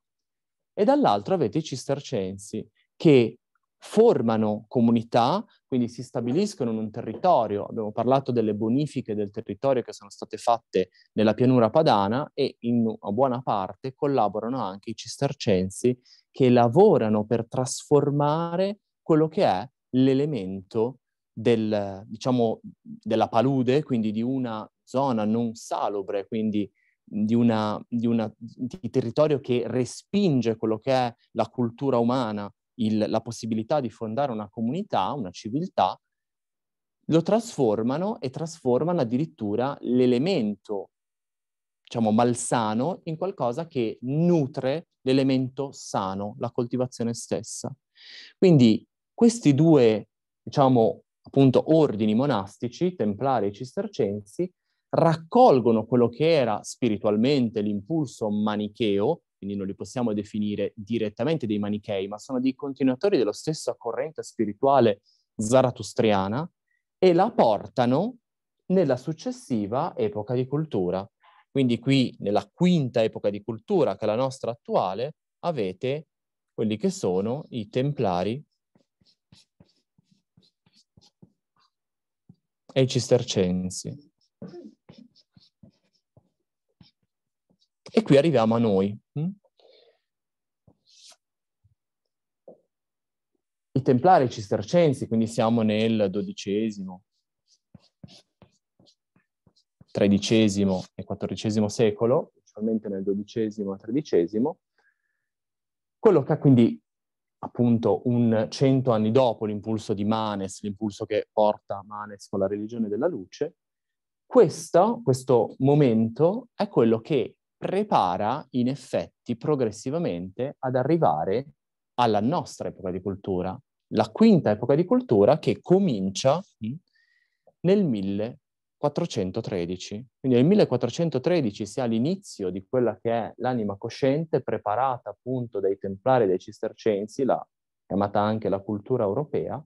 S2: E dall'altro avete i cistercensi che formano comunità, quindi si stabiliscono in un territorio. Abbiamo parlato delle bonifiche del territorio che sono state fatte nella pianura padana e in buona parte collaborano anche i cistercensi che lavorano per trasformare quello che è l'elemento del, diciamo, della palude, quindi di una zona non salubre, quindi di, una, di, una, di territorio che respinge quello che è la cultura umana il, la possibilità di fondare una comunità, una civiltà, lo trasformano e trasformano addirittura l'elemento, diciamo, malsano in qualcosa che nutre l'elemento sano, la coltivazione stessa. Quindi questi due, diciamo, appunto, ordini monastici, templari e cistercensi, raccolgono quello che era spiritualmente l'impulso manicheo, quindi non li possiamo definire direttamente dei manichei, ma sono dei continuatori della stessa corrente spirituale zaratustriana e la portano nella successiva epoca di cultura. Quindi qui, nella quinta epoca di cultura, che è la nostra attuale, avete quelli che sono i templari e i cistercensi. E qui arriviamo a noi. Mm? I templari cistercensi, quindi siamo nel XII, XIII e XIV secolo, principalmente nel XII e XIII, ha quindi appunto un cento anni dopo l'impulso di Manes, l'impulso che porta Manes con la religione della luce, questo, questo momento è quello che prepara in effetti progressivamente ad arrivare alla nostra epoca di cultura, la quinta epoca di cultura che comincia mm, nel 1413. Quindi nel 1413 si ha l'inizio di quella che è l'anima cosciente preparata appunto dai templari e dai cistercensi, la, chiamata anche la cultura europea,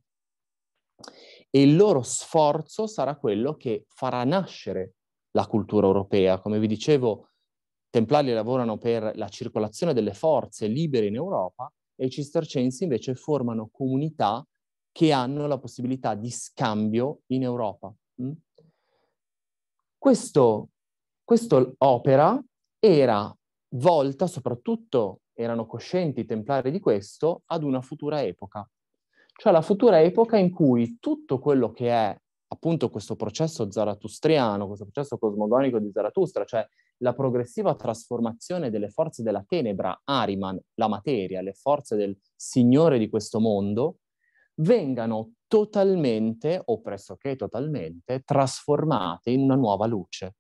S2: e il loro sforzo sarà quello che farà nascere la cultura europea. Come vi dicevo, templari lavorano per la circolazione delle forze libere in Europa e i cistercensi invece formano comunità che hanno la possibilità di scambio in Europa. Mm? Questo, quest'opera era volta, soprattutto erano coscienti i templari di questo, ad una futura epoca. Cioè la futura epoca in cui tutto quello che è appunto questo processo zaratustriano, questo processo cosmogonico di Zaratustra, cioè la progressiva trasformazione delle forze della tenebra, Ariman, la materia, le forze del Signore di questo mondo, vengano totalmente, o pressoché totalmente, trasformate in una nuova luce.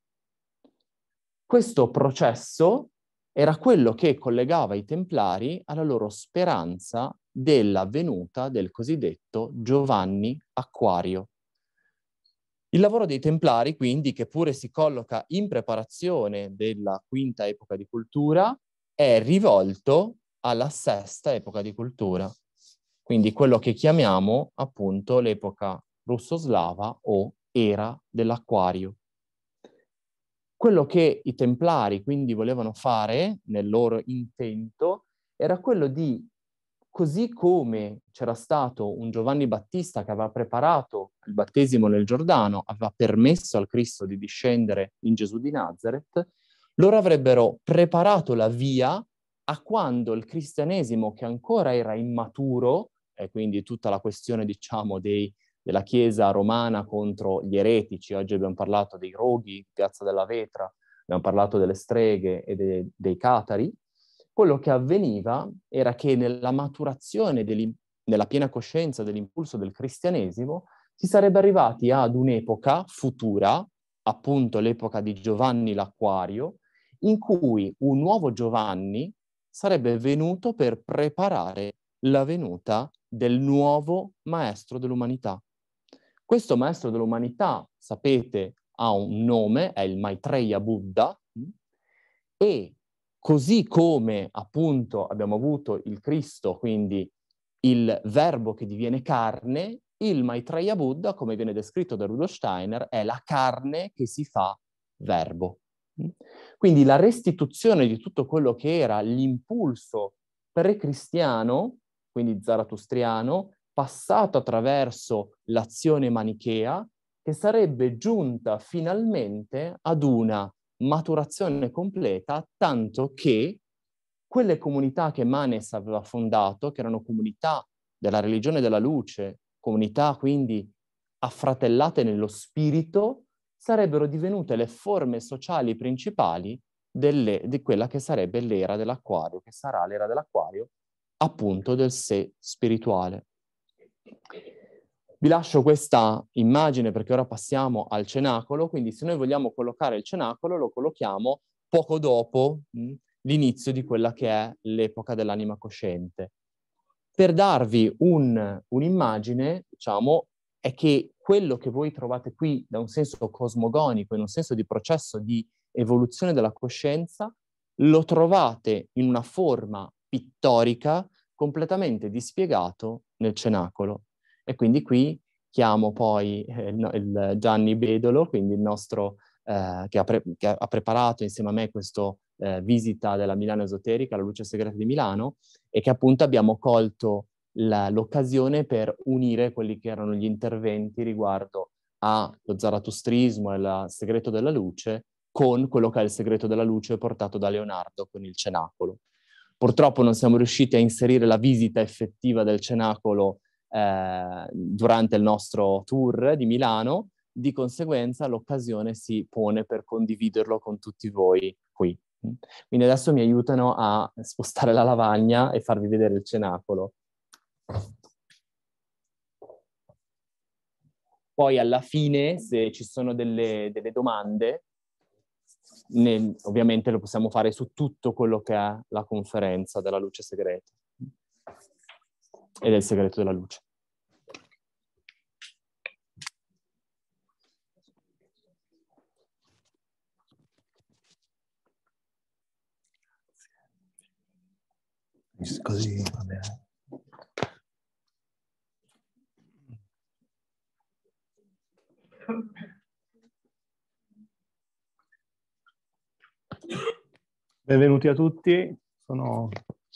S2: Questo processo era quello che collegava i Templari alla loro speranza della venuta del cosiddetto Giovanni Acquario, il lavoro dei Templari, quindi, che pure si colloca in preparazione della quinta epoca di cultura, è rivolto alla sesta epoca di cultura, quindi quello che chiamiamo appunto l'epoca russo-slava o era dell'acquario. Quello che i Templari quindi volevano fare nel loro intento era quello di così come c'era stato un Giovanni Battista che aveva preparato il battesimo nel Giordano, aveva permesso al Cristo di discendere in Gesù di Nazareth, loro avrebbero preparato la via a quando il cristianesimo che ancora era immaturo, e quindi tutta la questione diciamo dei, della Chiesa romana contro gli eretici, oggi abbiamo parlato dei roghi, Piazza della Vetra, abbiamo parlato delle streghe e de, dei catari, quello che avveniva era che nella maturazione, nella piena coscienza dell'impulso del cristianesimo, si sarebbe arrivati ad un'epoca futura, appunto l'epoca di Giovanni l'Acquario, in cui un nuovo Giovanni sarebbe venuto per preparare la venuta del nuovo maestro dell'umanità. Questo maestro dell'umanità, sapete, ha un nome, è il Maitreya Buddha, e Così come appunto abbiamo avuto il Cristo, quindi il verbo che diviene carne, il Maitreya Buddha, come viene descritto da Rudolf Steiner, è la carne che si fa verbo. Quindi la restituzione di tutto quello che era l'impulso precristiano, quindi zaratustriano, passato attraverso l'azione manichea, che sarebbe giunta finalmente ad una maturazione completa, tanto che quelle comunità che Manes aveva fondato, che erano comunità della religione della luce, comunità quindi affratellate nello spirito, sarebbero divenute le forme sociali principali delle, di quella che sarebbe l'era dell'acquario, che sarà l'era dell'acquario appunto del sé spirituale. Vi lascio questa immagine perché ora passiamo al cenacolo, quindi se noi vogliamo collocare il cenacolo lo collochiamo poco dopo mm, l'inizio di quella che è l'epoca dell'anima cosciente. Per darvi un, un'immagine, diciamo, è che quello che voi trovate qui da un senso cosmogonico, in un senso di processo di evoluzione della coscienza, lo trovate in una forma pittorica completamente dispiegato nel cenacolo. E quindi qui chiamo poi eh, il, il Gianni Bedolo, quindi il nostro, eh, che, ha pre- che, ha preparato insieme a me questa eh, visita della Milano Esoterica, la luce segreta di Milano, e che appunto abbiamo colto la, l'occasione per unire quelli che erano gli interventi riguardo allo zaratustrismo e al segreto della luce con quello che è il segreto della luce portato da Leonardo con il cenacolo. Purtroppo non siamo riusciti a inserire la visita effettiva del cenacolo eh, durante il nostro tour di Milano, di conseguenza l'occasione si pone per condividerlo con tutti voi qui. Quindi adesso mi aiutano a spostare la lavagna e farvi vedere il cenacolo. Poi alla fine, se ci sono delle, delle domande, nel, ovviamente lo possiamo fare su tutto quello che è la conferenza della luce segreta ed è il segreto della luce.
S3: Così va bene. Benvenuti a tutti, sono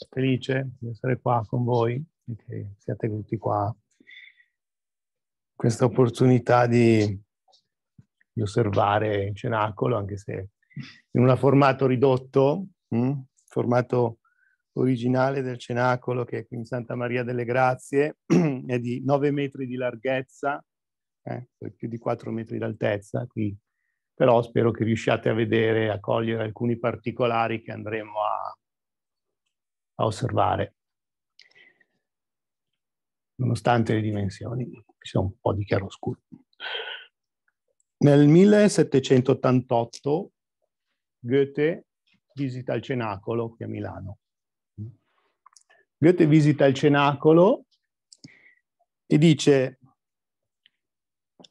S3: felice di essere qua con voi che siate venuti qua, questa opportunità di, di, osservare il cenacolo, anche se in un formato ridotto, mh? Mm, formato originale del cenacolo che è qui in Santa Maria delle Grazie, (clears throat) è di 9 metri di larghezza, eh, più di 4 metri d'altezza qui, però spero che riusciate a vedere, a cogliere alcuni particolari che andremo a, a osservare nonostante le dimensioni, ci sono un po' di chiaroscuro. Nel 1788 Goethe visita il Cenacolo qui a Milano. Goethe visita il Cenacolo e dice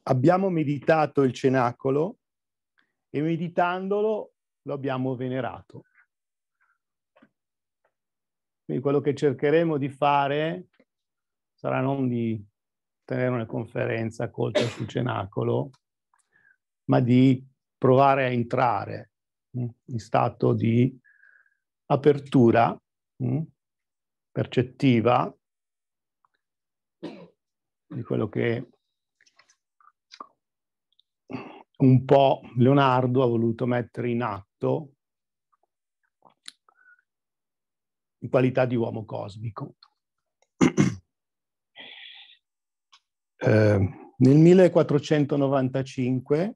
S3: abbiamo meditato il Cenacolo e meditandolo lo abbiamo venerato. Quindi quello che cercheremo di fare sarà non di tenere una conferenza colta sul cenacolo, ma di provare a entrare mm, in stato di apertura mm, percettiva di quello che un po' Leonardo ha voluto mettere in atto in qualità di uomo cosmico. Ehm, nel 1495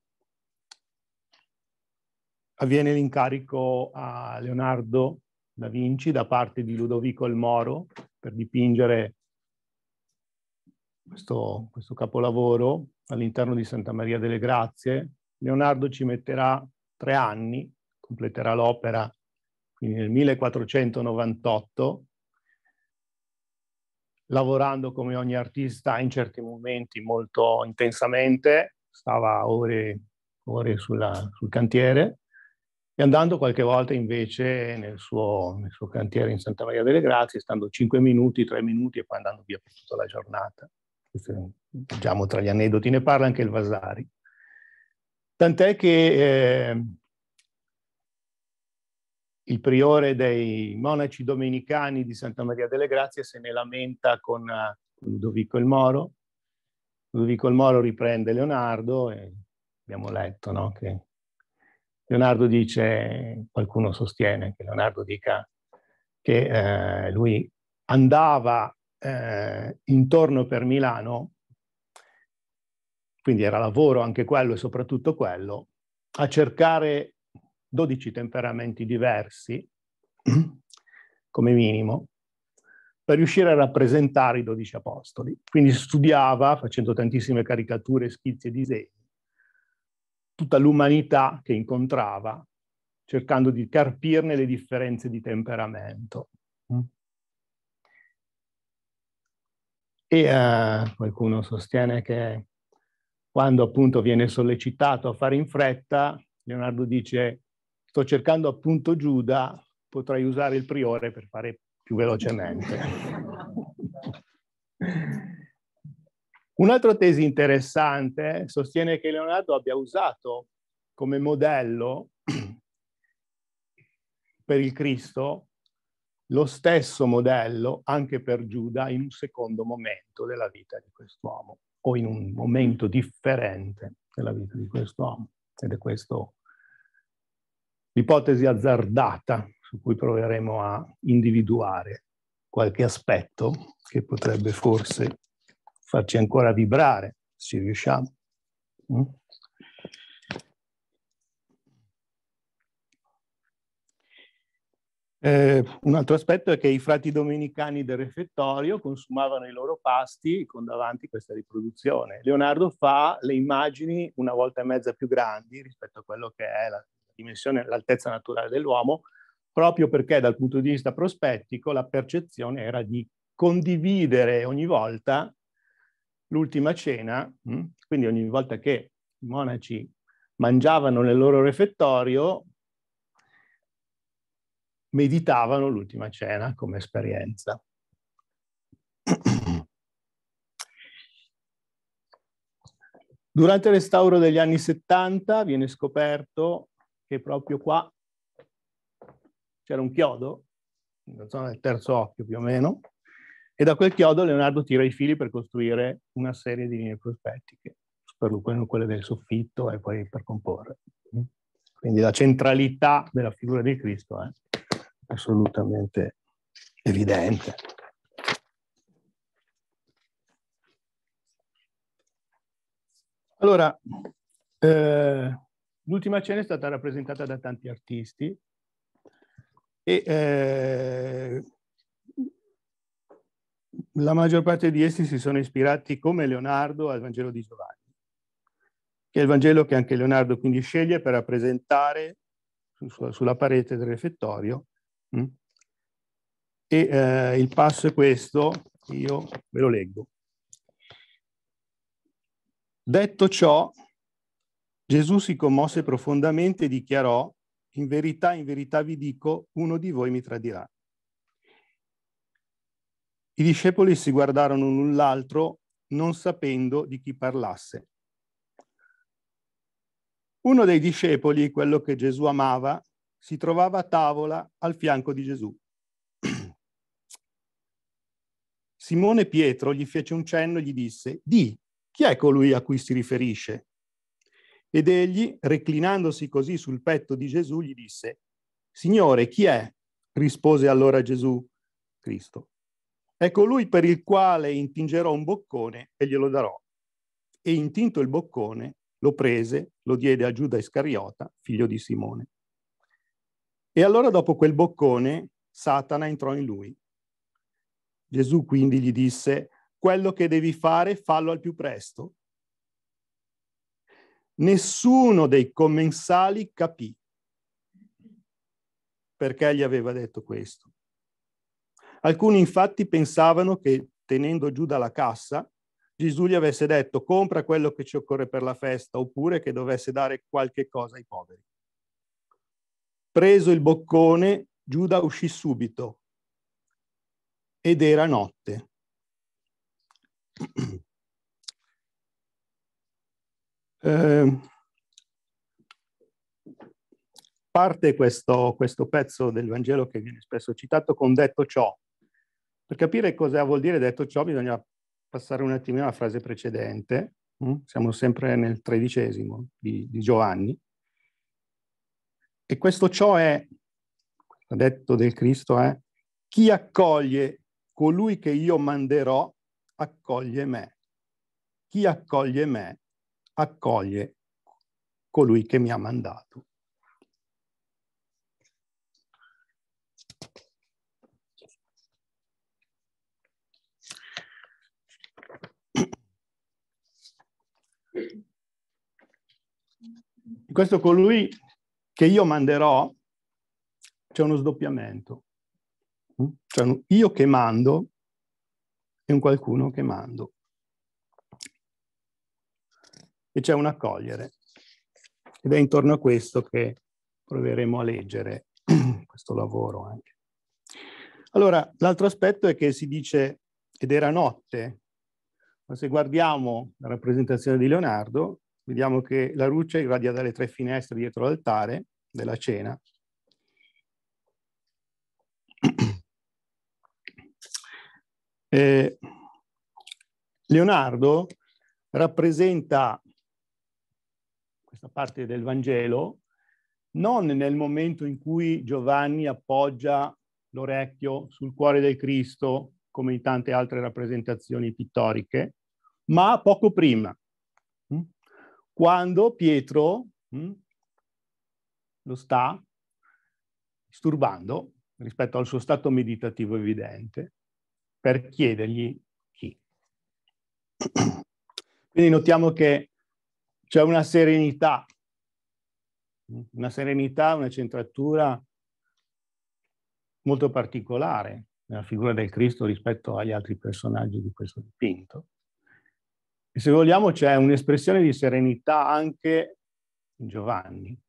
S3: avviene l'incarico a Leonardo da Vinci da parte di Ludovico il Moro per dipingere questo, questo capolavoro all'interno di Santa Maria delle Grazie. Leonardo ci metterà tre anni, completerà l'opera quindi nel 1498 lavorando come ogni artista in certi momenti molto intensamente, stava ore, ore sulla, sul cantiere e andando qualche volta invece nel suo, nel suo cantiere in Santa Maria delle Grazie, stando 5 minuti, 3 minuti e poi andando via per tutta la giornata. Questo, è, diciamo tra gli aneddoti ne parla anche il Vasari. Tant'è che eh, il priore dei monaci domenicani di Santa Maria delle Grazie se ne lamenta eh, con Ludovico il Moro. Ludovico il Moro riprende Leonardo e abbiamo letto no, che Leonardo dice, qualcuno sostiene che Leonardo dica che eh, lui andava eh, intorno per Milano, quindi era lavoro anche quello e soprattutto quello, a cercare 12 temperamenti diversi, mm-hmm. come minimo, per riuscire a rappresentare i dodici apostoli. Quindi studiava, facendo tantissime caricature, schizzi e disegni, tutta l'umanità che incontrava, cercando di carpirne le differenze di temperamento. Mm. E eh, qualcuno sostiene che quando appunto viene sollecitato a fare in fretta, Leonardo dice sto cercando appunto Giuda, potrei usare il priore per fare più velocemente.
S1: (laughs)
S3: Un'altra tesi interessante sostiene che Leonardo abbia usato come modello (clears throat) per il Cristo lo stesso modello anche per Giuda in un secondo momento della vita di quest'uomo o in un momento differente della vita di quest'uomo. Ed è questo l'ipotesi azzardata su cui proveremo a individuare qualche aspetto che potrebbe forse farci ancora vibrare, se riusciamo. Mm? Eh, un altro aspetto è che i frati domenicani del refettorio consumavano i loro pasti con davanti questa riproduzione. Leonardo fa le immagini una volta e mezza più grandi rispetto a quello che è la, dimensione l'altezza naturale dell'uomo, proprio perché dal punto di vista prospettico la percezione era di condividere ogni volta l'ultima cena, mm? quindi ogni volta che i monaci mangiavano nel loro refettorio, meditavano l'ultima cena come esperienza. Durante il restauro degli anni 70 viene scoperto che proprio qua c'era un chiodo, nella zona del terzo occhio più o meno, e da quel chiodo Leonardo tira i fili per costruire una serie di linee prospettiche, soprattutto quelle del soffitto e poi per comporre. Quindi la centralità della figura di Cristo è assolutamente evidente. Allora, eh, L'ultima cena è stata rappresentata da tanti artisti e eh, la maggior parte di essi si sono ispirati come Leonardo al Vangelo di Giovanni, che è il Vangelo che anche Leonardo quindi sceglie per rappresentare su, sulla parete del refettorio. Mh? Mm? E eh, il passo è questo, io ve lo leggo. Detto ciò, Gesù si commosse profondamente e dichiarò, in verità, in verità vi dico, uno di voi mi tradirà. I discepoli si guardarono l'un l'altro, non sapendo di chi parlasse. Uno dei discepoli, quello che Gesù amava, si trovava a tavola al fianco di Gesù. Simone Pietro gli fece un cenno e gli disse, di, chi è colui a cui si riferisce? Ed egli, reclinandosi così sul petto di Gesù, gli disse, Signore, chi è? rispose allora Gesù Cristo. È colui ecco per il quale intingerò un boccone e glielo darò. E intinto il boccone, lo prese, lo diede a Giuda Iscariota, figlio di Simone. E allora dopo quel boccone, Satana entrò in lui. Gesù quindi gli disse, quello che devi fare, fallo al più presto. Nessuno dei commensali capì perché gli aveva detto questo. Alcuni infatti pensavano che tenendo giù dalla cassa Gesù gli avesse detto compra quello che ci occorre per la festa oppure che dovesse dare qualche cosa ai poveri. Preso il boccone, Giuda uscì subito ed era notte. (clears throat) Ehm, parte questo, questo pezzo del Vangelo che viene spesso citato con detto ciò. Per capire cosa vuol dire detto ciò bisogna passare un attimino alla frase precedente. Mm? Siamo sempre nel tredicesimo di, di Giovanni. E questo ciò è, detto del Cristo, è chi accoglie colui che io manderò, accoglie me. Chi accoglie me, accoglie colui che mi ha mandato. In questo colui che io manderò c'è uno sdoppiamento. C'è un io che mando e un qualcuno che mando e c'è un accogliere. Ed è intorno a questo che proveremo a leggere (clears throat) questo lavoro anche. Allora, l'altro aspetto è che si dice ed era notte, ma se guardiamo la rappresentazione di Leonardo, vediamo che la luce irradia dalle tre finestre dietro l'altare della cena. (clears throat) Eh, Leonardo rappresenta questa parte del Vangelo, non nel momento in cui Giovanni appoggia l'orecchio sul cuore del Cristo, come in tante altre rappresentazioni pittoriche, ma poco prima, hm? quando Pietro hm, lo sta disturbando rispetto al suo stato meditativo evidente per chiedergli chi. (clears throat) Quindi notiamo che c'è una serenità, una serenità, una centratura molto particolare nella figura del Cristo rispetto agli altri personaggi di questo dipinto. E se vogliamo c'è un'espressione di serenità anche in Giovanni,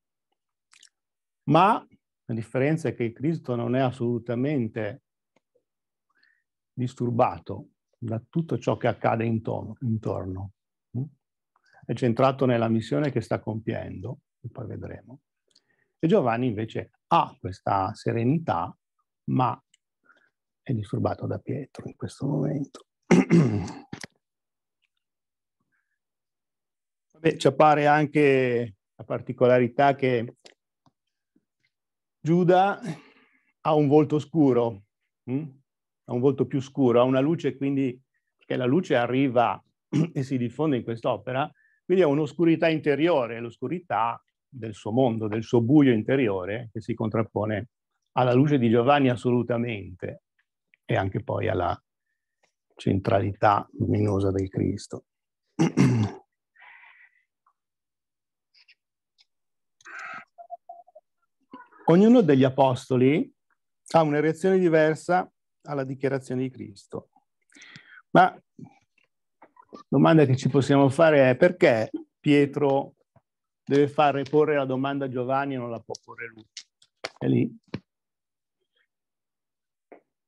S3: ma la differenza è che il Cristo non è assolutamente disturbato da tutto ciò che accade intorno. intorno è centrato nella missione che sta compiendo, e poi vedremo. E Giovanni invece ha questa serenità, ma è disturbato da Pietro in questo momento. (clears throat) Beh, ci appare anche la particolarità che Giuda ha un volto scuro, hm? ha un volto più scuro, ha una luce quindi, perché la luce arriva (clears throat) e si diffonde in quest'opera, quindi è un'oscurità interiore, l'oscurità del suo mondo, del suo buio interiore, che si contrappone alla luce di Giovanni assolutamente e anche poi alla centralità luminosa del Cristo. Ognuno degli apostoli ha una reazione diversa alla dichiarazione di Cristo, ma domanda che ci possiamo fare è perché Pietro deve fare porre la domanda a Giovanni e non la può porre lui? È lì.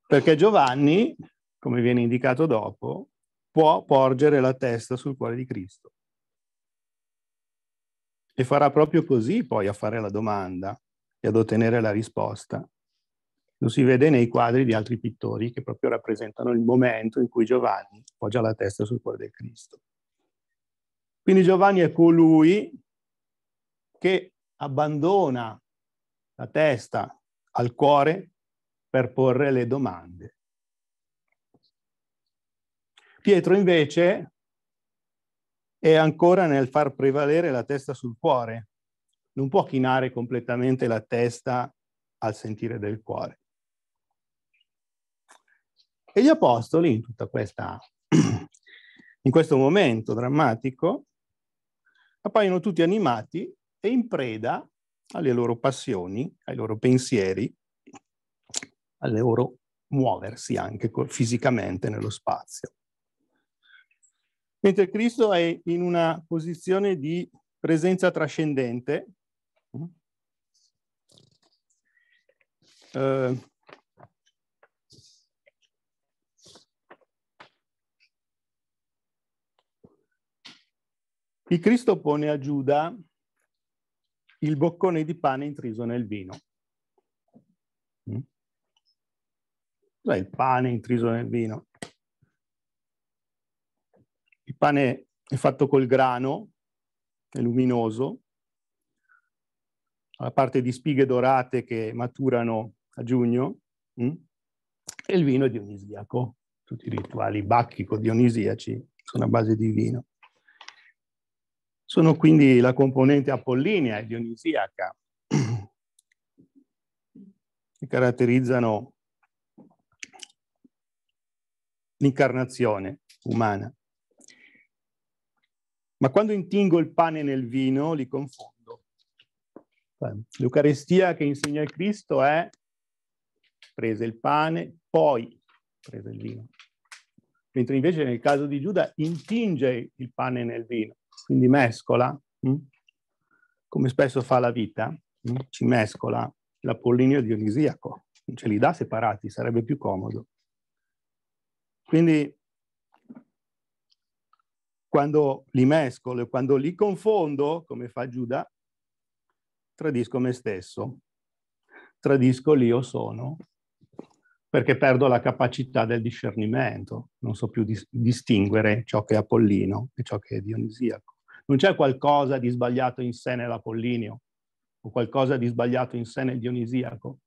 S3: Perché Giovanni, come viene indicato dopo, può porgere la testa sul cuore di Cristo. E farà proprio così poi a fare la domanda e ad ottenere la risposta lo si vede nei quadri di altri pittori che proprio rappresentano il momento in cui Giovanni poggia la testa sul cuore del Cristo. Quindi Giovanni è colui che abbandona la testa al cuore per porre le domande. Pietro invece è ancora nel far prevalere la testa sul cuore, non può chinare completamente la testa al sentire del cuore. E gli apostoli, in, questa, (clears throat) in questo momento drammatico, appaiono tutti animati e in preda alle loro passioni, ai loro pensieri, al loro muoversi anche fisicamente nello spazio. Mentre Cristo è in una posizione di presenza trascendente, mm, eh, Il Cristo pone a Giuda il boccone di pane intriso nel vino. Mm? Cos'è il pane intriso nel vino? Il pane è fatto col grano, è luminoso, la parte di spighe dorate che maturano a giugno, mm? e il vino è dionisiaco. Tutti i rituali bacchico-dionisiaci sono a base di vino. Sono quindi la componente apollinea e dionisiaca (clears throat) che caratterizzano l'incarnazione umana. Ma quando intingo il pane nel vino li confondo. L'Eucarestia che insegna il Cristo è prese il pane, poi prese il vino. Mentre invece nel caso di Giuda intinge il pane nel vino quindi mescola, mh? Mm? come spesso fa la vita, mh? Mm? ci mescola l'Apollinio dionisiaco, non ce li dà separati, sarebbe più comodo. Quindi quando li mescolo quando li confondo, come fa Giuda, tradisco me stesso, tradisco l'io sono, perché perdo la capacità del discernimento, non so più distinguere ciò che è Apollino e ciò che è Dionisiaco. Non c'è qualcosa di sbagliato in sé nell'Apollinio o qualcosa di sbagliato in sé nel Dionisiaco.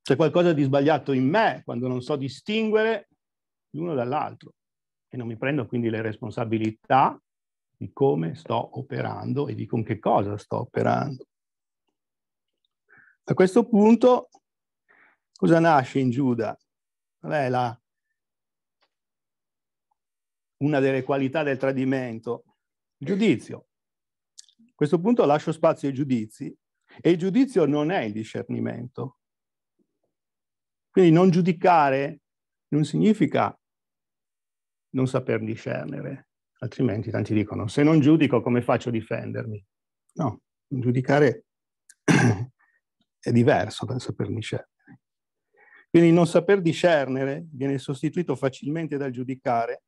S3: C'è qualcosa di sbagliato in me quando non so distinguere l'uno dall'altro e non mi prendo quindi le responsabilità di come sto operando e di con che cosa sto operando. A questo punto, cosa nasce in Giuda? Qual è la una delle qualità del tradimento? Il giudizio. A questo punto lascio spazio ai giudizi e il giudizio non è il discernimento. Quindi non giudicare non significa non saper discernere, altrimenti tanti dicono se non giudico come faccio a difendermi? No, giudicare (clears throat) è diverso dal saper discernere. Quindi non saper discernere viene sostituito facilmente dal giudicare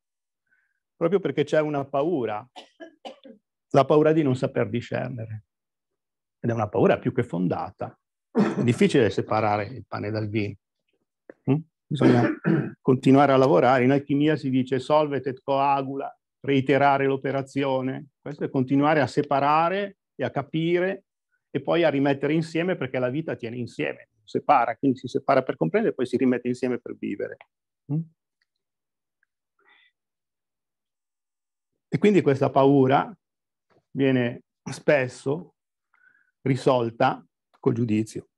S3: proprio perché c'è una paura, la paura di non saper discernere. Ed è una paura più che fondata. È difficile separare il pane dal vino. Mm? Bisogna continuare a lavorare. In alchimia si dice solvete et coagula, reiterare l'operazione. Questo è continuare a separare e a capire e poi a rimettere insieme perché la vita tiene insieme, separa, quindi si separa per comprendere e poi si rimette insieme per vivere. Mm? E quindi questa paura viene spesso risolta col giudizio.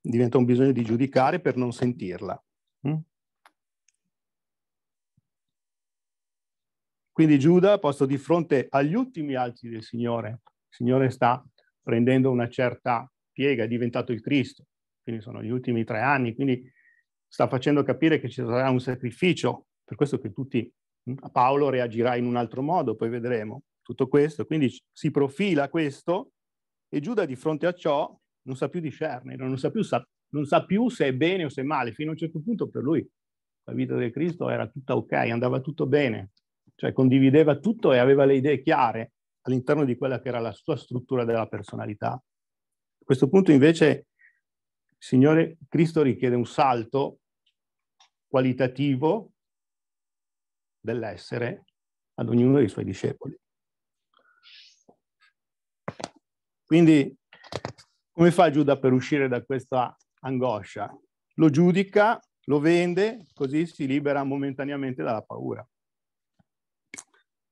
S3: Diventa un bisogno di giudicare per non sentirla. Mm? Quindi Giuda, posto di fronte agli ultimi alti del Signore, il Signore sta prendendo una certa piega, è diventato il Cristo, quindi sono gli ultimi tre anni, quindi sta facendo capire che ci sarà un sacrificio, per questo che tutti Paolo reagirà in un altro modo, poi vedremo tutto questo. Quindi si profila questo e Giuda di fronte a ciò non sa più discernere, non sa più, sa, non sa più se è bene o se è male. Fino a un certo punto per lui la vita del Cristo era tutta ok, andava tutto bene, cioè condivideva tutto e aveva le idee chiare all'interno di quella che era la sua struttura della personalità. A questo punto invece il Signore Cristo richiede un salto qualitativo dell'essere ad ognuno dei suoi discepoli. Quindi come fa Giuda per uscire da questa angoscia? Lo giudica, lo vende, così si libera momentaneamente dalla paura.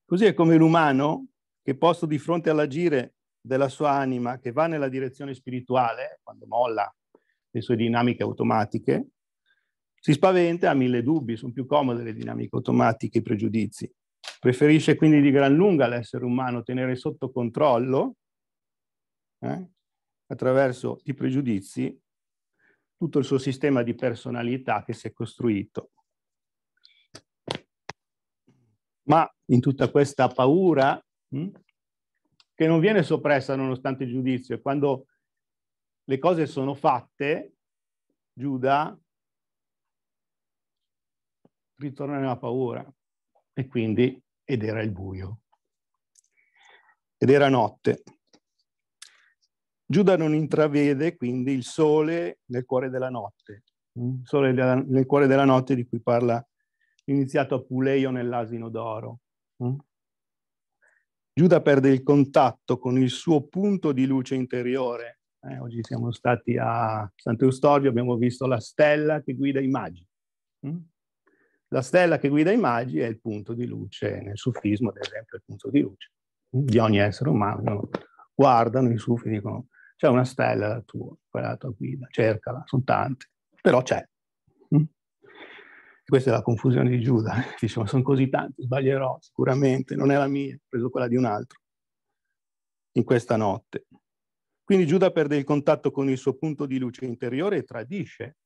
S3: Così è come l'umano che posto di fronte all'agire della sua anima che va nella direzione spirituale, quando molla le sue dinamiche automatiche, si spaventa, ha mille dubbi, sono più comode le dinamiche automatiche, i pregiudizi. Preferisce quindi di gran lunga l'essere umano tenere sotto controllo, eh, attraverso i pregiudizi, tutto il suo sistema di personalità che si è costruito. Ma in tutta questa paura, mh, hm, che non viene soppressa nonostante il giudizio, quando le cose sono fatte, Giuda ritorna nella paura e quindi ed era il buio. Ed era notte. Giuda non intravede quindi il sole nel cuore della notte, il sole nel cuore della notte di cui parla l'iniziato Apuleio nell'asino d'oro. Mm? Giuda perde il contatto con il suo punto di luce interiore. Eh, oggi siamo stati a Sant'Eustorio, abbiamo visto la stella che guida i magi. Mm? La stella che guida i magi è il punto di luce, nel sufismo ad esempio è il punto di luce di ogni essere umano. Guardano i sufi e dicono c'è una stella tua, quella tua guida, cercala, sono tante, però c'è. Mm? Questa è la confusione di Giuda, (laughs) dice ma sono così tanti, sbaglierò sicuramente, non è la mia, ho preso quella di un altro in questa notte. Quindi Giuda perde il contatto con il suo punto di luce interiore e tradisce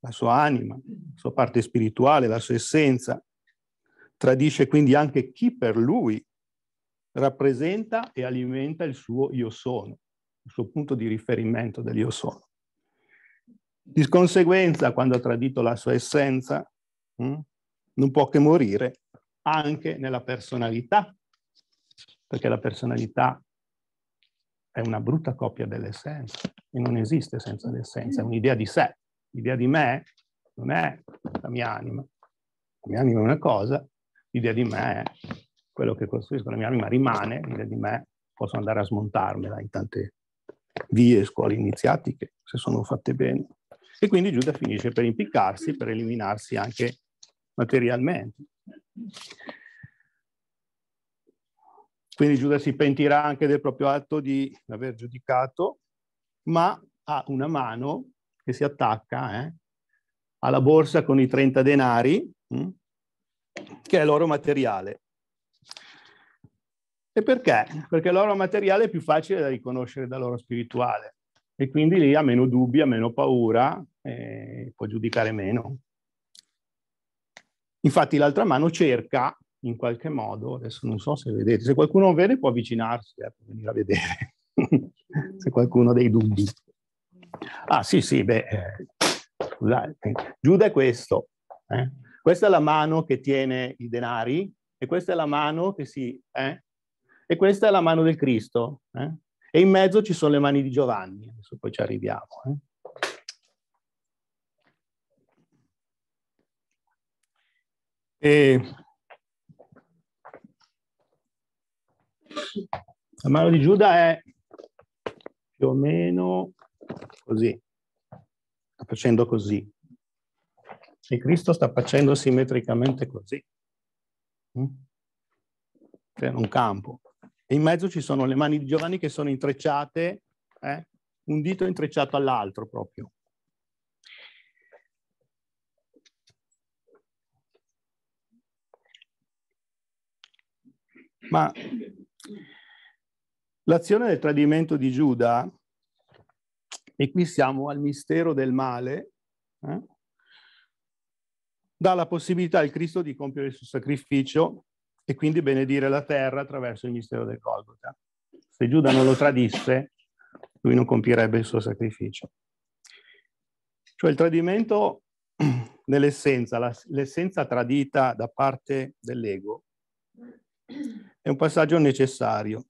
S3: la sua anima, la sua parte spirituale, la sua essenza. Tradisce quindi anche chi per lui rappresenta e alimenta il suo io sono, il suo punto di riferimento dell'io sono. Di conseguenza, quando ha tradito la sua essenza, hm, non può che morire anche nella personalità, perché la personalità è una brutta copia dell'essenza e non esiste senza l'essenza, è un'idea di sé l'idea di me non è la mia anima, la mia anima è una cosa, l'idea di me è quello che costruisco, la mia anima rimane, l'idea di me posso andare a smontarmela in tante vie, scuole iniziatiche, se sono fatte bene. E quindi Giuda finisce per impiccarsi, per eliminarsi anche materialmente. Quindi Giuda si pentirà anche del proprio atto di aver giudicato, ma ha una mano che si attacca eh, alla borsa con i 30 denari, mh, hm, che è l'oro materiale. E perché? Perché l'oro materiale è più facile da riconoscere dall'oro spirituale e quindi lì ha meno dubbi, ha meno paura, eh, può giudicare meno. Infatti l'altra mano cerca in qualche modo, adesso non so se vedete, se qualcuno vede può avvicinarsi, eh, può venire a vedere, (laughs) se qualcuno ha dei dubbi. Ah sì, sì, beh, eh, scusate, eh, Giuda è questo. Eh? Questa è la mano che tiene i denari e questa è la mano che si... Eh? E questa è la mano del Cristo. Eh? E in mezzo ci sono le mani di Giovanni, adesso poi ci arriviamo. Eh. E... La mano di Giuda è più o meno così, sta facendo così. E Cristo sta facendo simmetricamente così. Mm? C'è cioè, un campo. E in mezzo ci sono le mani di Giovanni che sono intrecciate, eh? un dito intrecciato all'altro proprio. Ma l'azione del tradimento di Giuda e qui siamo al mistero del male, eh? dà la possibilità al Cristo di compiere il suo sacrificio e quindi benedire la terra attraverso il mistero del Golgotha. Se Giuda non lo tradisse, lui non compirebbe il suo sacrificio. Cioè il tradimento nell'essenza, (clears throat) l'essenza tradita da parte dell'ego, è un passaggio necessario.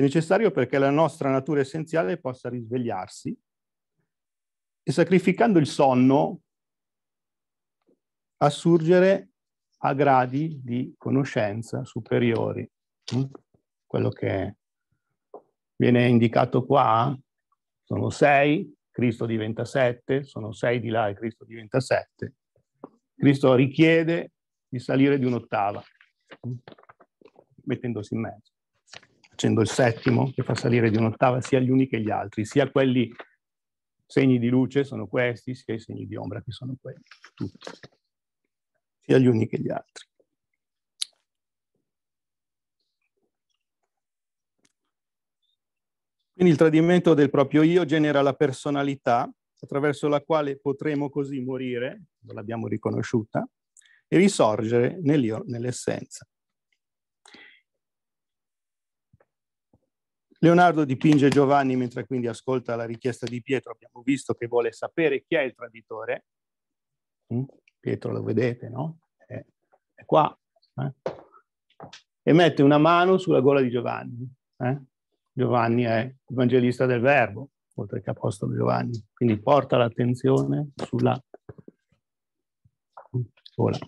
S3: È necessario perché la nostra natura essenziale possa risvegliarsi e sacrificando il sonno assurgere a gradi di conoscenza superiori. Mm? Quello che viene indicato qua sono sei, Cristo diventa sette, sono sei di là e Cristo diventa sette. Cristo richiede di salire di un'ottava, mm? mettendosi in mezzo facendo il settimo, che fa salire di un'ottava sia gli uni che gli altri, sia quelli segni di luce sono questi, sia i segni di ombra che sono quelli, tutti, sia gli uni che gli altri. Quindi il tradimento del proprio io genera la personalità attraverso la quale potremo così morire, non l'abbiamo riconosciuta, e risorgere nell'io, nell'essenza. Leonardo dipinge Giovanni mentre quindi ascolta la richiesta di Pietro. Abbiamo visto che vuole sapere chi è il traditore. Pietro lo vedete, no? È, è qua. Eh? E mette una mano sulla gola di Giovanni. Eh? Giovanni è evangelista del Verbo, oltre che Apostolo Giovanni. Quindi porta l'attenzione sulla gola.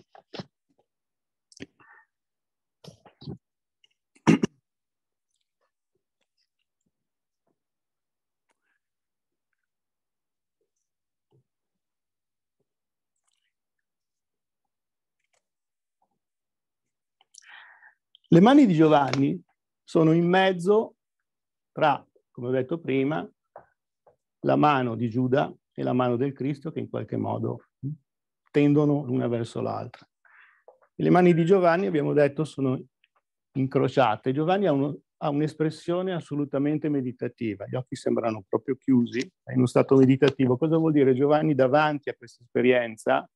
S3: Le mani di Giovanni sono in mezzo tra, come ho detto prima, la mano di Giuda e la mano del Cristo che in qualche modo tendono l'una verso l'altra. Le mani di Giovanni, abbiamo detto, sono incrociate. Giovanni ha, un'espressione assolutamente meditativa, gli occhi sembrano proprio chiusi, è in uno stato meditativo. Cosa vuol dire? Giovanni davanti a questa esperienza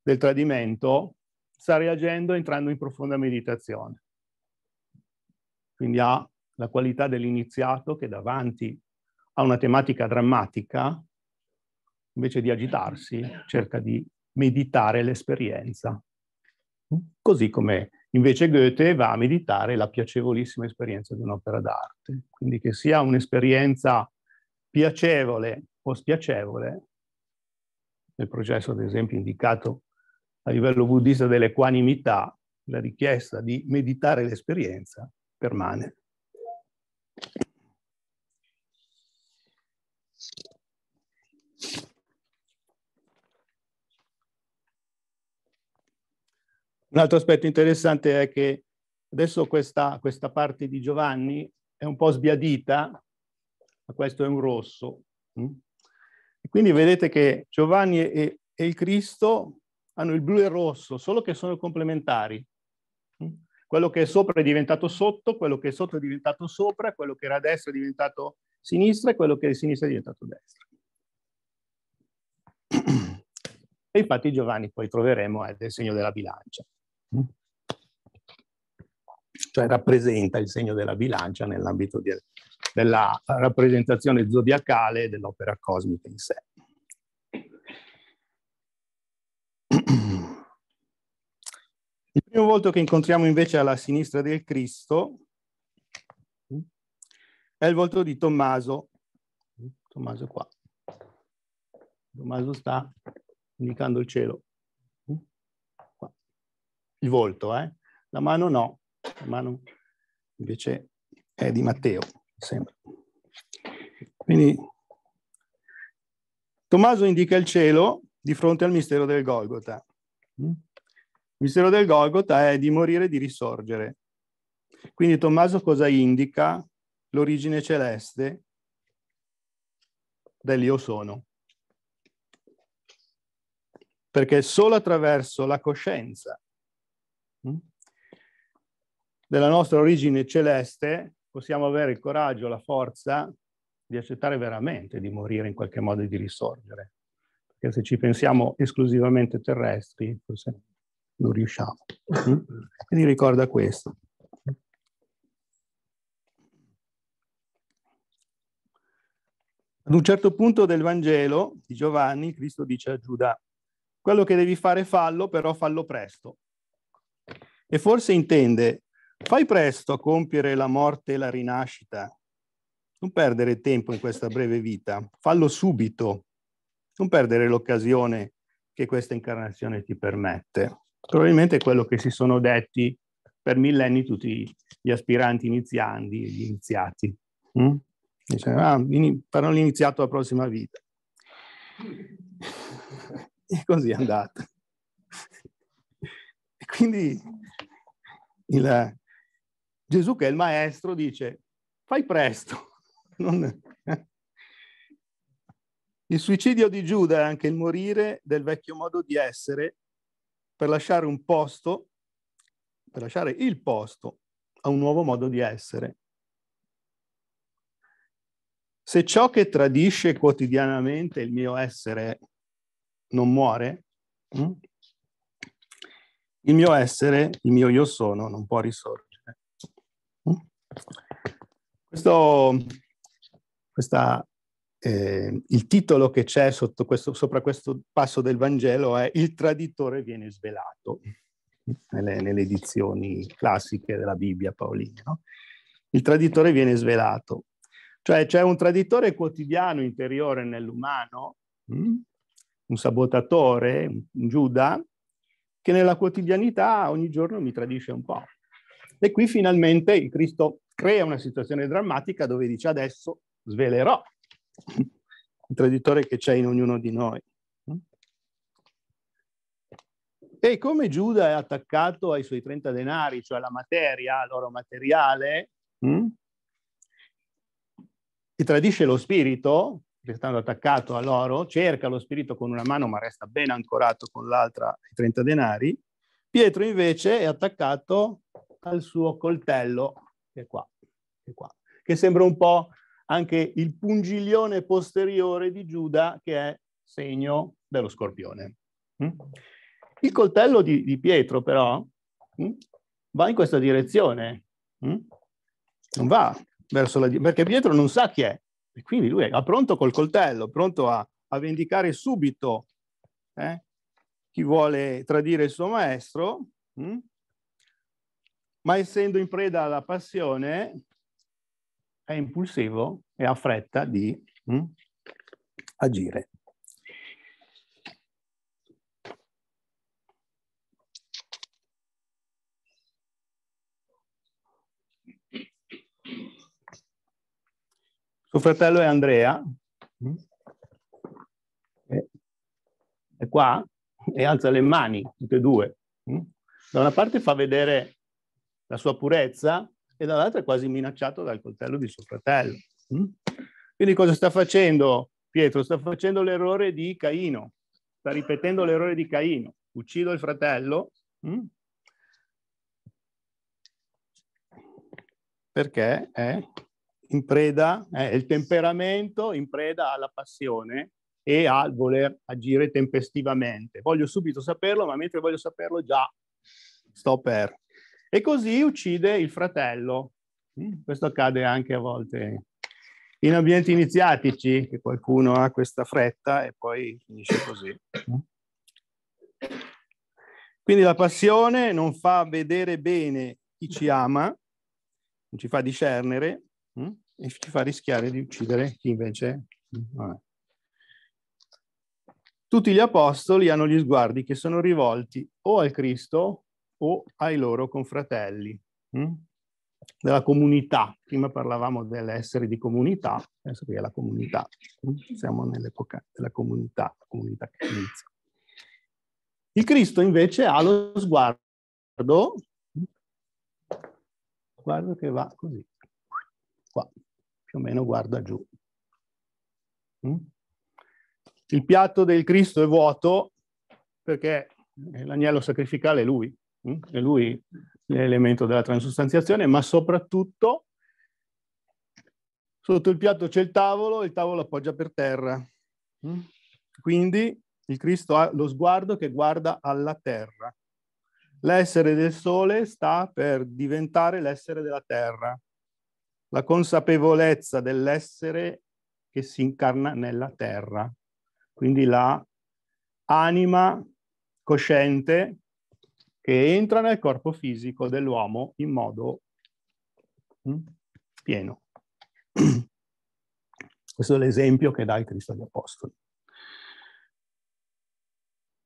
S3: del tradimento sta reagendo entrando in profonda meditazione. Quindi ha la qualità dell'iniziato che davanti a una tematica drammatica, invece di agitarsi, cerca di meditare l'esperienza. Così come invece Goethe va a meditare la piacevolissima esperienza di un'opera d'arte. Quindi che sia un'esperienza piacevole o spiacevole, nel processo ad esempio indicato a livello buddista dell'equanimità, la richiesta di meditare l'esperienza permane. Un altro aspetto interessante è che adesso questa, questa parte di Giovanni è un po' sbiadita, ma questo è un rosso. Mm? E quindi vedete che Giovanni e, e il Cristo hanno il blu e il rosso, solo che sono complementari. Mm? Quello che è sopra è diventato sotto, quello che è sotto è diventato sopra, quello che era destra è diventato sinistra e quello che è sinistra è diventato destra. (clears throat) E infatti Giovanni poi troveremo è eh, il segno della bilancia. Mm? Cioè rappresenta il segno della bilancia nell'ambito della rappresentazione zodiacale dell'opera cosmica in sé. Il primo volto che incontriamo invece alla sinistra del Cristo è il volto di Tommaso. Tommaso qua. Tommaso sta indicando il cielo. Qua. Il volto, eh? La mano no, la mano invece è di Matteo, sembra. Quindi Tommaso indica il cielo di fronte al mistero del Golgota. Il mistero del Golgotha è di morire e di risorgere. Quindi Tommaso cosa indica? L'origine celeste dell'io sono. Perché solo attraverso la coscienza mm, della nostra origine celeste possiamo avere il coraggio, la forza di accettare veramente di morire in qualche modo e di risorgere. Perché se ci pensiamo esclusivamente terrestri, forse non riusciamo. Mm-hmm. Quindi ricorda questo. Ad un certo punto del Vangelo di Giovanni, Cristo dice a Giuda, quello che devi fare fallo, però fallo presto. E forse intende, fai presto a compiere la morte e la rinascita. Non perdere tempo in questa breve vita, fallo subito. Non perdere l'occasione che questa incarnazione ti permette. Probabilmente è quello che si sono detti per millenni tutti gli aspiranti iniziandi e gli iniziati. Mm? Dice, ah, farò l'iniziato la prossima vita. (laughs) E così è andata. E quindi il, Gesù, che è il maestro, dice, fai presto. (laughs) Non... Eh. Il suicidio di Giuda è anche il morire del vecchio modo di essere per lasciare un posto, per lasciare il posto a un nuovo modo di essere. Se ciò che tradisce quotidianamente il mio essere non muore, mm, il mio essere, il mio io sono, non può risorgere. Mm. Questo, questa eh, il titolo che c'è questo, sopra questo passo del Vangelo è Il traditore viene svelato, nelle, nelle edizioni classiche della Bibbia paolina. No? Il traditore viene svelato, cioè c'è un traditore quotidiano interiore nell'umano, mm? un sabotatore, un Giuda, che nella quotidianità ogni giorno mi tradisce un po'. E qui finalmente il Cristo crea una situazione drammatica dove dice adesso svelerò il traditore che c'è in ognuno di noi. E come Giuda è attaccato ai suoi 30 denari, cioè alla materia, all'oro materiale, mh? Mm? e tradisce lo spirito, restando attaccato a loro, cerca lo spirito con una mano ma resta ben ancorato con l'altra ai 30 denari, Pietro invece è attaccato al suo coltello, che è qua, che, è qua, che sembra un po' anche il pungiglione posteriore di Giuda che è segno dello scorpione. Mm? Il coltello di, di Pietro però mm, va in questa direzione, mm? non va verso la... perché Pietro non sa chi è e quindi lui è pronto col coltello, pronto a, a vendicare subito eh, chi vuole tradire il suo maestro, ma essendo in preda alla passione è impulsivo e ha fretta di mh, mm, agire. Suo fratello è Andrea,
S1: mm,
S3: è qua e alza le mani, tutte e due. Mm. Da una parte fa vedere la sua purezza, e dall'altra è quasi minacciato dal coltello di suo fratello. Mm? Quindi cosa sta facendo Pietro? Sta facendo l'errore di Caino, sta ripetendo l'errore di Caino. Uccido il fratello mm? perché è in preda, è il temperamento in preda alla passione e al voler agire tempestivamente. Voglio subito saperlo, ma mentre voglio saperlo già sto per e così uccide il fratello. Mm, questo accade anche a volte in ambienti iniziatici, che qualcuno ha questa fretta e poi finisce così. Mm. Quindi la passione non fa vedere bene chi ci ama, non ci fa discernere mm, e ci fa rischiare di uccidere chi invece... Tutti gli apostoli hanno gli sguardi che sono rivolti o al Cristo o ai loro confratelli mh? Mm? della comunità. Prima parlavamo dell'essere di comunità, adesso qui è la comunità, mh? Mm? siamo nell'epoca della comunità, la comunità che inizia. Il Cristo invece ha lo sguardo, mm? guardo che va così, qua, più o meno guarda giù. Il piatto del Cristo è vuoto perché l'agnello sacrificale è lui è lui l'elemento della transustanziazione, ma soprattutto sotto il piatto c'è il tavolo, il tavolo appoggia per terra. Mm? Quindi il Cristo ha lo sguardo che guarda alla terra. L'essere del sole sta per diventare l'essere della terra, la consapevolezza dell'essere che si incarna nella terra, quindi la anima cosciente che entra nel corpo fisico dell'uomo in modo mm, pieno. (clears throat) Questo è l'esempio che dà il Cristo agli Apostoli.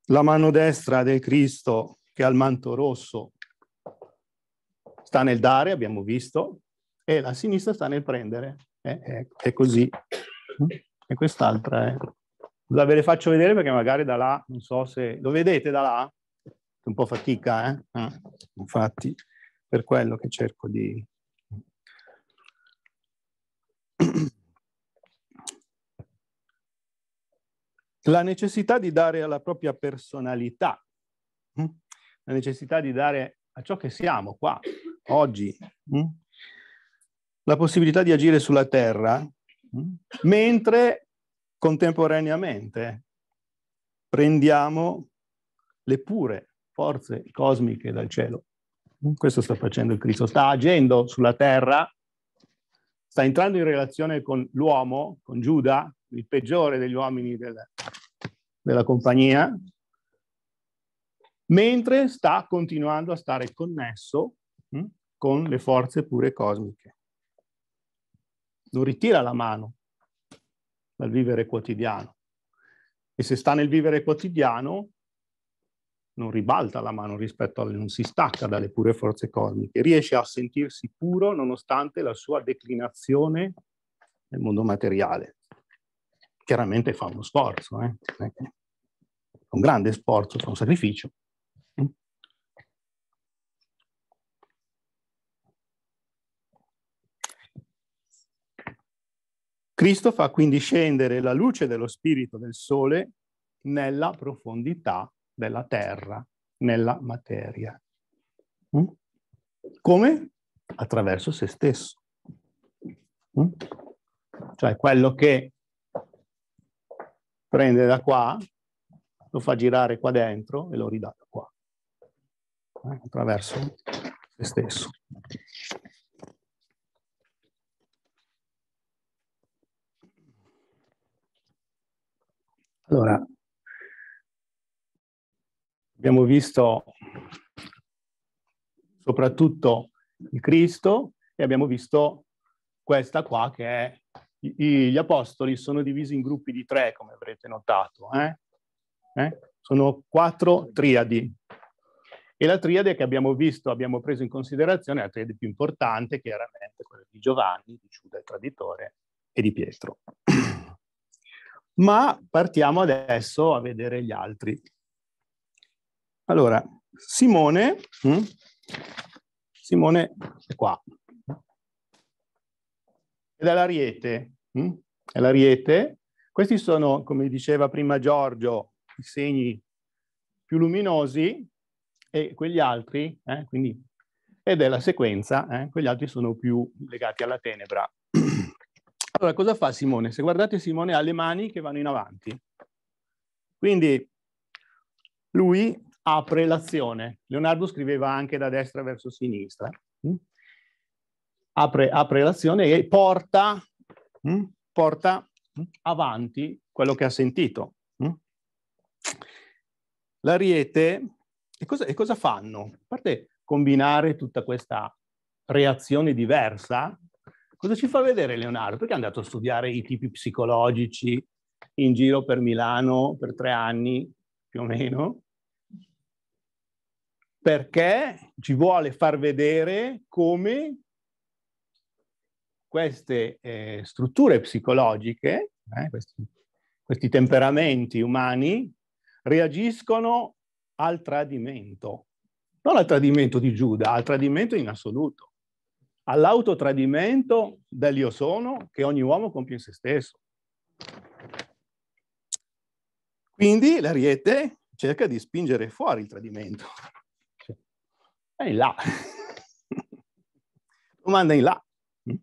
S3: La mano destra del Cristo che ha il manto rosso sta nel dare, abbiamo visto, e la sinistra sta nel prendere. Eh, eh, è così. Mm? E quest'altra è... Eh. ve le faccio vedere perché magari da là, non so se... Lo vedete da là? un po' fatica, eh? Ah, infatti, per quello che cerco di... La necessità di dare alla propria personalità, hm? la necessità di dare a ciò che siamo qua, oggi, hm? la possibilità di agire sulla terra, hm? mentre contemporaneamente prendiamo le pure forze cosmiche dal cielo. Questo sta facendo il Cristo, sta agendo sulla terra, sta entrando in relazione con l'uomo, con Giuda, il peggiore degli uomini del, della compagnia, mentre sta continuando a stare connesso mh, hm, con le forze pure cosmiche. Non ritira la mano dal vivere quotidiano. E se sta nel vivere quotidiano, non ribalta la mano rispetto alle, non si stacca dalle pure forze cosmiche, riesce a sentirsi puro nonostante la sua declinazione nel mondo materiale. Chiaramente fa uno sforzo, eh? un grande sforzo, fa un sacrificio. Cristo fa quindi scendere la luce dello spirito del sole nella profondità della terra nella materia. Mm? Come? Attraverso se stesso. Mm? Cioè quello che prende da qua, lo fa girare qua dentro e lo ridà da qua, eh, attraverso se stesso. Allora, Abbiamo visto soprattutto il Cristo e abbiamo visto questa qua che è gli apostoli sono divisi in gruppi di tre, come avrete notato. Eh? Eh? Sono quattro triadi. E la triade che abbiamo visto, abbiamo preso in considerazione, è la triade più importante, chiaramente quella di Giovanni, di Giuda il traditore e di Pietro. (clears throat) Ma partiamo adesso a vedere gli altri. Allora, Simone, mm? Simone è qua, è l'Ariete, mm? è l'Ariete. Questi sono, come diceva prima Giorgio, i segni più luminosi e quegli altri, eh, quindi, ed è la sequenza, eh, quegli altri sono più legati alla tenebra. (clears throat) Allora, cosa fa Simone? Se guardate, Simone ha le mani che vanno in avanti. Quindi lui apre l'azione. Leonardo scriveva anche da destra verso sinistra. Mm? Apre, apre l'azione e porta, mm? porta avanti quello che ha sentito. Mm? L'ariete, e cosa, e cosa fanno? A parte combinare tutta questa reazione diversa, cosa ci fa vedere Leonardo? Perché è andato a studiare i tipi psicologici in giro per Milano per tre anni, più o meno, perché ci vuole far vedere come queste eh, strutture psicologiche, eh, questi, questi temperamenti umani, reagiscono al tradimento. Non al tradimento di Giuda, al tradimento in assoluto. All'autotradimento dell'io sono che ogni uomo compie in se stesso. Quindi l'ariete cerca di spingere fuori il tradimento, in là, lo (laughs) manda in là. Mm.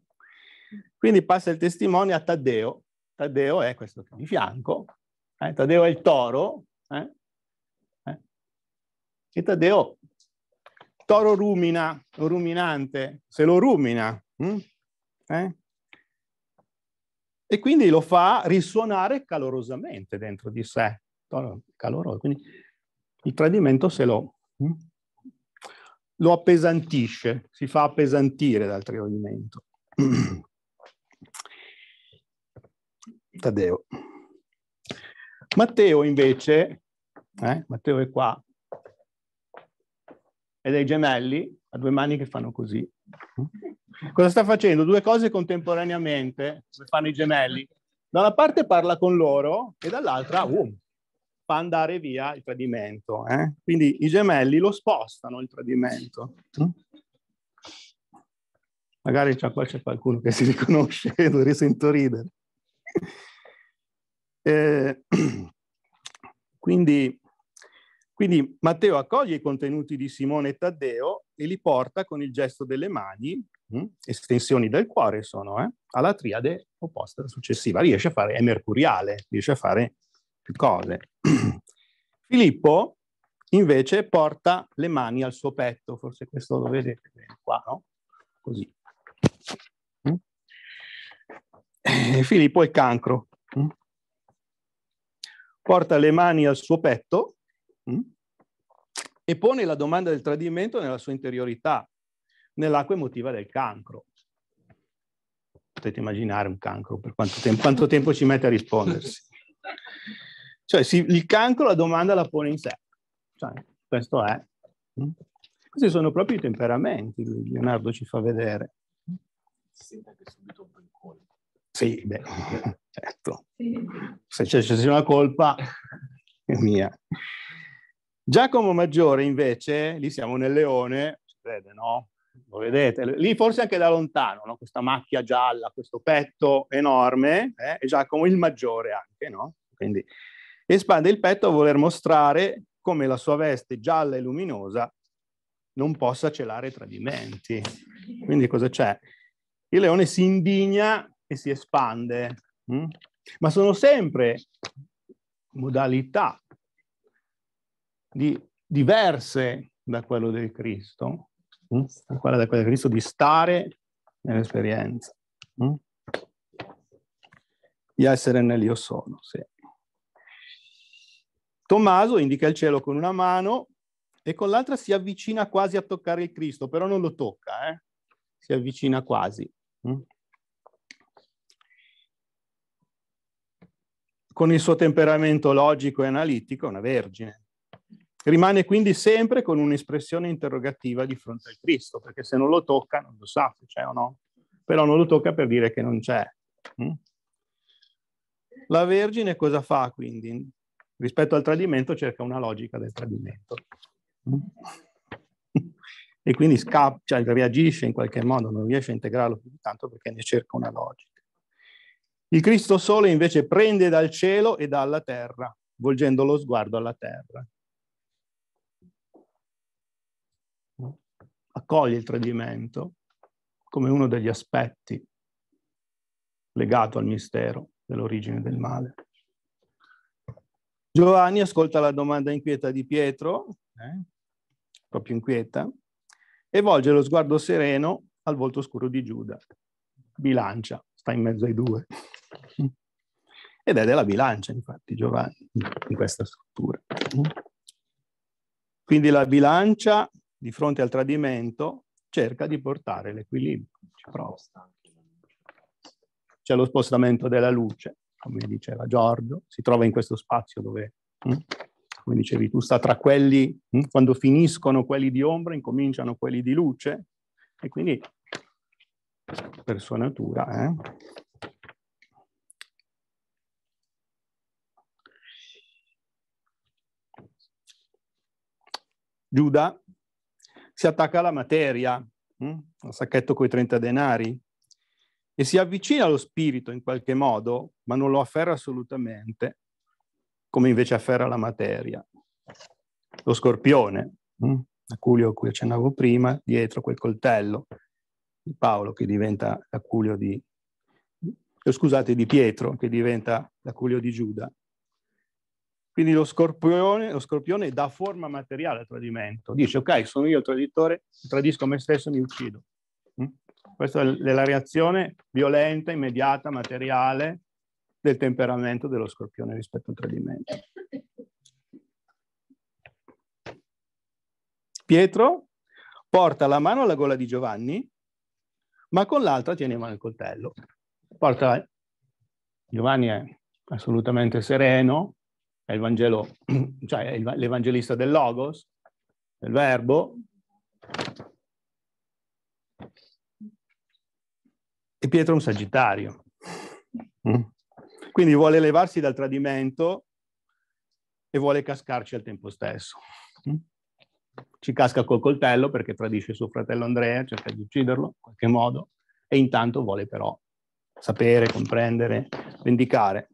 S3: Quindi passa il testimone a Taddeo. Taddeo è questo di fianco, eh? Taddeo è il toro, eh? Eh? e Taddeo, toro rumina, lo ruminante, se lo rumina, hm? e quindi lo fa risuonare calorosamente dentro di sé, toro caloroso, quindi il tradimento se lo... Hm? lo appesantisce, si fa appesantire dal tradimento. (clears throat) Taddeo. Matteo invece, eh, Matteo è qua, è dei gemelli, ha due mani che fanno così. Cosa sta facendo? Due cose contemporaneamente, come fanno i gemelli. Da una parte parla con loro e dall'altra, uh, fa andare via il tradimento. Eh? Quindi i gemelli lo spostano il tradimento. Hm? Magari c'è, qua c'è qualcuno che si riconosce, (laughs) lo risento ridere. Eh, (clears throat) quindi, quindi Matteo accoglie i contenuti di Simone e Taddeo e li porta con il gesto delle mani, mh, hm? estensioni del cuore sono, eh, alla triade opposta successiva. Riesce a fare, è mercuriale, riesce a fare cose. (clears throat) Filippo invece porta le mani al suo petto, forse questo lo vedete bene qua, no? Così. Mm? E eh, Filippo è cancro. Mm? Porta le mani al suo petto mm? e pone la domanda del tradimento nella sua interiorità, nell'acqua emotiva del cancro. Potete immaginare un cancro per quanto tempo, quanto tempo ci mette a rispondersi. (laughs) Cioè, si, il cancro la domanda la pone in sé. Cioè, questo è. Mm? Questi sono proprio i temperamenti, Leonardo ci fa vedere.
S1: Si sente anche subito un po' il
S3: colpo. Sì, beh, (laughs) certo. Se c'è, c'è una colpa, è mia. Giacomo Maggiore, invece, lì siamo nel leone, si vede, no? Lo vedete? Lì forse anche da lontano, no? Questa macchia gialla, questo petto enorme, eh? e Giacomo il Maggiore anche, no? Quindi espande il petto a voler mostrare come la sua veste gialla e luminosa non possa celare tradimenti. Quindi cosa c'è? Il leone si indigna e si espande, mh? Mm? ma sono sempre modalità di, diverse da quello del Cristo, mh? Mm? da quella del Cristo di stare nell'esperienza, mh? Mm? di essere nell'io sono. Sì. Tommaso indica il cielo con una mano e con l'altra si avvicina quasi a toccare il Cristo, però non lo tocca, eh? si avvicina quasi. Mm. Con il suo temperamento logico e analitico è una vergine. Rimane quindi sempre con un'espressione interrogativa di fronte al Cristo, perché se non lo tocca non lo sa se c'è o no, però non lo tocca per dire che non c'è. Mm. La Vergine cosa fa quindi? rispetto al tradimento cerca una logica del tradimento. (laughs) E quindi scappa, cioè reagisce in qualche modo, non riesce a integrarlo più di tanto perché ne cerca una logica. Il Cristo Sole invece prende dal cielo e dalla terra, volgendo lo sguardo alla terra. Accoglie il tradimento come uno degli aspetti legato al mistero dell'origine del male. Giovanni ascolta la domanda inquieta di Pietro, eh? proprio inquieta, e volge lo sguardo sereno al volto scuro di Giuda. Bilancia, sta in mezzo ai due. Ed è della bilancia, infatti, Giovanni, in questa struttura. Quindi la bilancia, di fronte al tradimento, cerca di portare l'equilibrio. C'è lo spostamento della luce come diceva Giorgio, si trova in questo spazio dove, mm. come dicevi tu, sta tra quelli, mm. quando finiscono quelli di ombra, incominciano quelli di luce, e quindi per sua natura. Eh? Giuda si attacca alla materia, mm, al sacchetto con i 30 denari, e si avvicina allo spirito in qualche modo, ma non lo afferra assolutamente, come invece afferra la materia. Lo scorpione, l'aculio mm, a cui accennavo prima, dietro quel coltello di Paolo che diventa l'aculio di, eh, scusate, di Pietro che diventa l'aculio di Giuda. Quindi lo scorpione, lo scorpione dà forma materiale al tradimento, dice ok sono io il traditore, tradisco me stesso, e mi uccido. Questa è la reazione violenta, immediata, materiale del temperamento dello scorpione rispetto al tradimento. Pietro porta la mano alla gola di Giovanni, ma con l'altra tiene in mano il coltello. Porta... Giovanni è assolutamente sereno, è, Vangelo, (clears throat) cioè è l'evangelista del Logos, del Verbo, e Pietro è un sagittario. Mm. Quindi vuole levarsi dal tradimento e vuole cascarci al tempo stesso. Mm. Ci casca col coltello perché tradisce suo fratello Andrea, cerca di ucciderlo in qualche modo, e intanto vuole però sapere, comprendere, vendicare.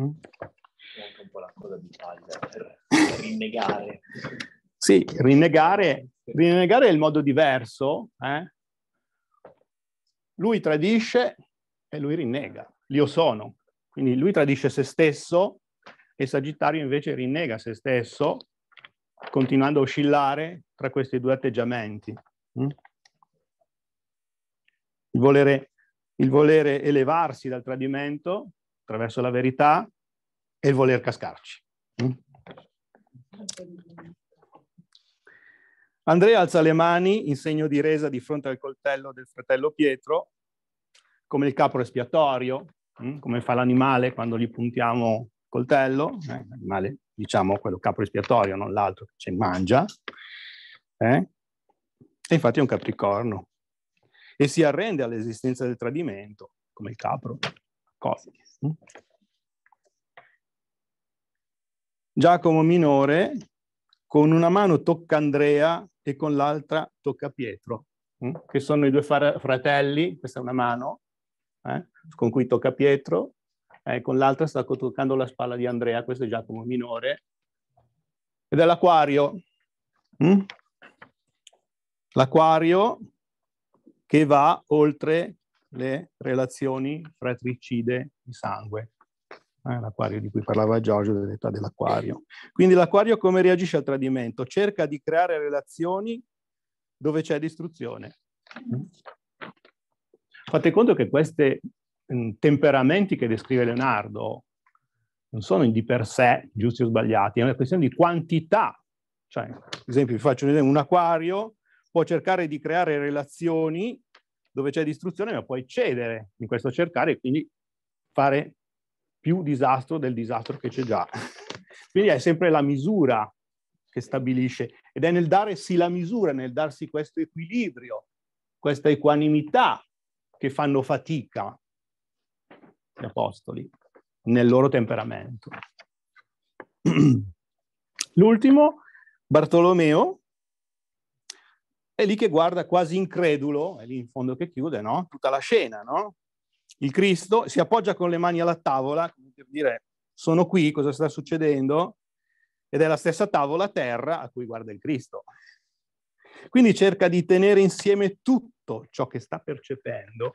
S1: Mm.
S2: anche un po' la cosa di Tyler, rinnegare.
S3: Sì, rinnegare, rinnegare è il modo diverso eh, lui tradisce e lui rinnega, l'io sono. Quindi lui tradisce se stesso e Sagittario invece rinnega se stesso, continuando a oscillare tra questi due atteggiamenti. Mm? Il volere, il volere elevarsi dal tradimento attraverso la verità e il voler cascarci. Mm? Andrea alza le mani in segno di resa di fronte al coltello del fratello Pietro, come il capro espiatorio, mm, come fa l'animale quando gli puntiamo il coltello, eh, l'animale diciamo quello capro espiatorio, non l'altro che ci mangia, eh? e infatti è un capricorno, e si arrende all'esistenza del tradimento, come il capro. Mm. Giacomo minore, con una mano tocca Andrea e con l'altra tocca a Pietro, mm, che sono i due fratelli, questa è una mano, eh, con cui tocca Pietro, eh, con l'altra sta toccando la spalla di Andrea, questo è Giacomo minore, ed è l'acquario. Mm? L'acquario che va oltre le relazioni fratricide di sangue eh, l'acquario di cui parlava Giorgio, dell'età dell'acquario. Quindi l'acquario come reagisce al tradimento? Cerca di creare relazioni dove c'è distruzione. Fate conto che questi mm, temperamenti che descrive Leonardo non sono di per sé giusti o sbagliati, è una questione di quantità. Cioè, ad esempio, vi faccio un esempio, un acquario può cercare di creare relazioni dove c'è distruzione, ma può eccedere in questo cercare e quindi fare più disastro del disastro che c'è già. Quindi è sempre la misura che stabilisce ed è nel darsi la misura, nel darsi questo equilibrio, questa equanimità che fanno fatica gli apostoli nel loro temperamento. (clears throat) L'ultimo, Bartolomeo, è lì che guarda quasi incredulo, è lì in fondo che chiude, no? Tutta la scena, no? il Cristo, si appoggia con le mani alla tavola, come per dire sono qui, cosa sta succedendo? Ed è la stessa tavola terra a cui guarda il Cristo. Quindi cerca di tenere insieme tutto ciò che sta percependo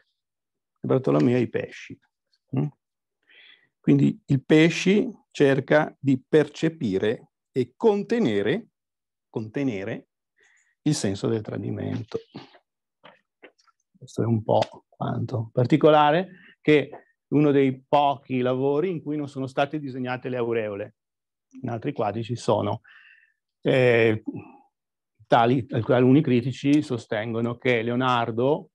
S3: Bartolomeo i pesci. Mm? Quindi il pesci cerca di percepire e contenere, contenere il senso del tradimento. Questo è un po' quanto particolare che uno dei pochi lavori in cui non sono state disegnate le aureole. In altri quadri ci sono. Eh, tali, alcuni critici sostengono che Leonardo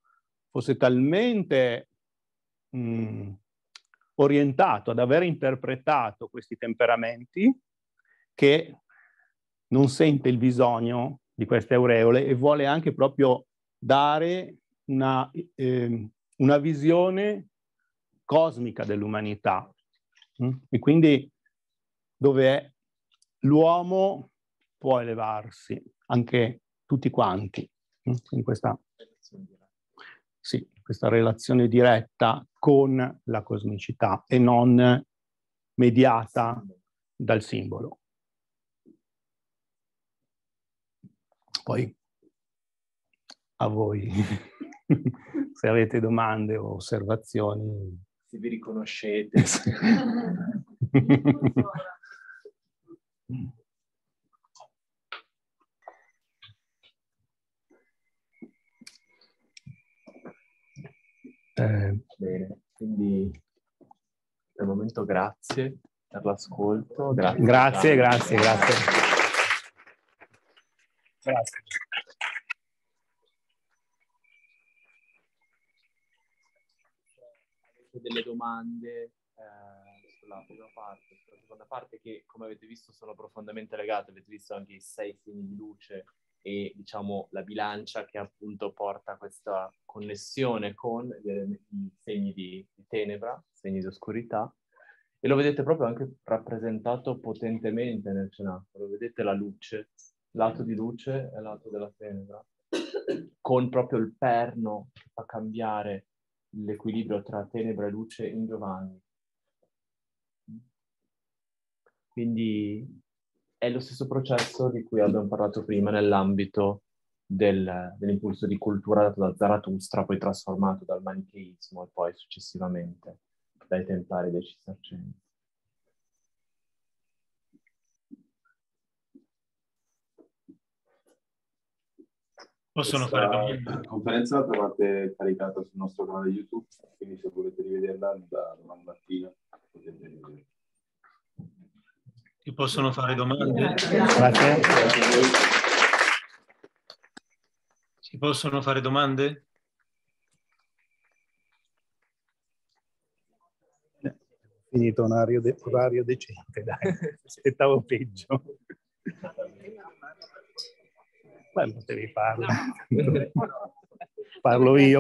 S3: fosse talmente mh, mm, orientato ad aver interpretato questi temperamenti che non sente il bisogno di queste aureole e vuole anche proprio dare una, eh, una visione cosmica dell'umanità mm? e quindi dove l'uomo può elevarsi, anche tutti quanti, mm? in questa, sì, questa relazione diretta con la cosmicità e non mediata dal simbolo. Poi a voi. (laughs) (laughs) se avete domande o
S2: osservazioni. Se vi riconoscete. (laughs) (laughs) eh. Bene, quindi per il momento grazie per l'ascolto. Grazie, grazie, grazie. grazie. grazie. anche delle domande eh, sulla prima parte, sulla seconda parte, che come avete visto sono profondamente legate, avete visto anche i sei segni di luce e diciamo la bilancia che appunto porta questa connessione con i segni di, di tenebra, segni di oscurità, e lo vedete proprio anche rappresentato potentemente nel cenacolo, vedete la luce, lato di luce e lato della tenebra, con proprio il perno che fa cambiare l'equilibrio tra tenebra e luce in Giovanni. Quindi è lo stesso processo di cui abbiamo parlato prima nell'ambito del, dell'impulso di cultura dato da Zarathustra, poi trasformato dal manicheismo e poi successivamente dai templari dei cistercensi.
S1: Possono fare domande. La conferenza la trovate caricata sul nostro canale YouTube, quindi se volete rivederla da domani mattina potete rivedere.
S3: Ti possono fare domande? Grazie. Si possono fare domande? finito un orario, de- orario decente, dai. (laughs) aspettavo peggio. Beh, devi farlo. (laughs) Parlo io.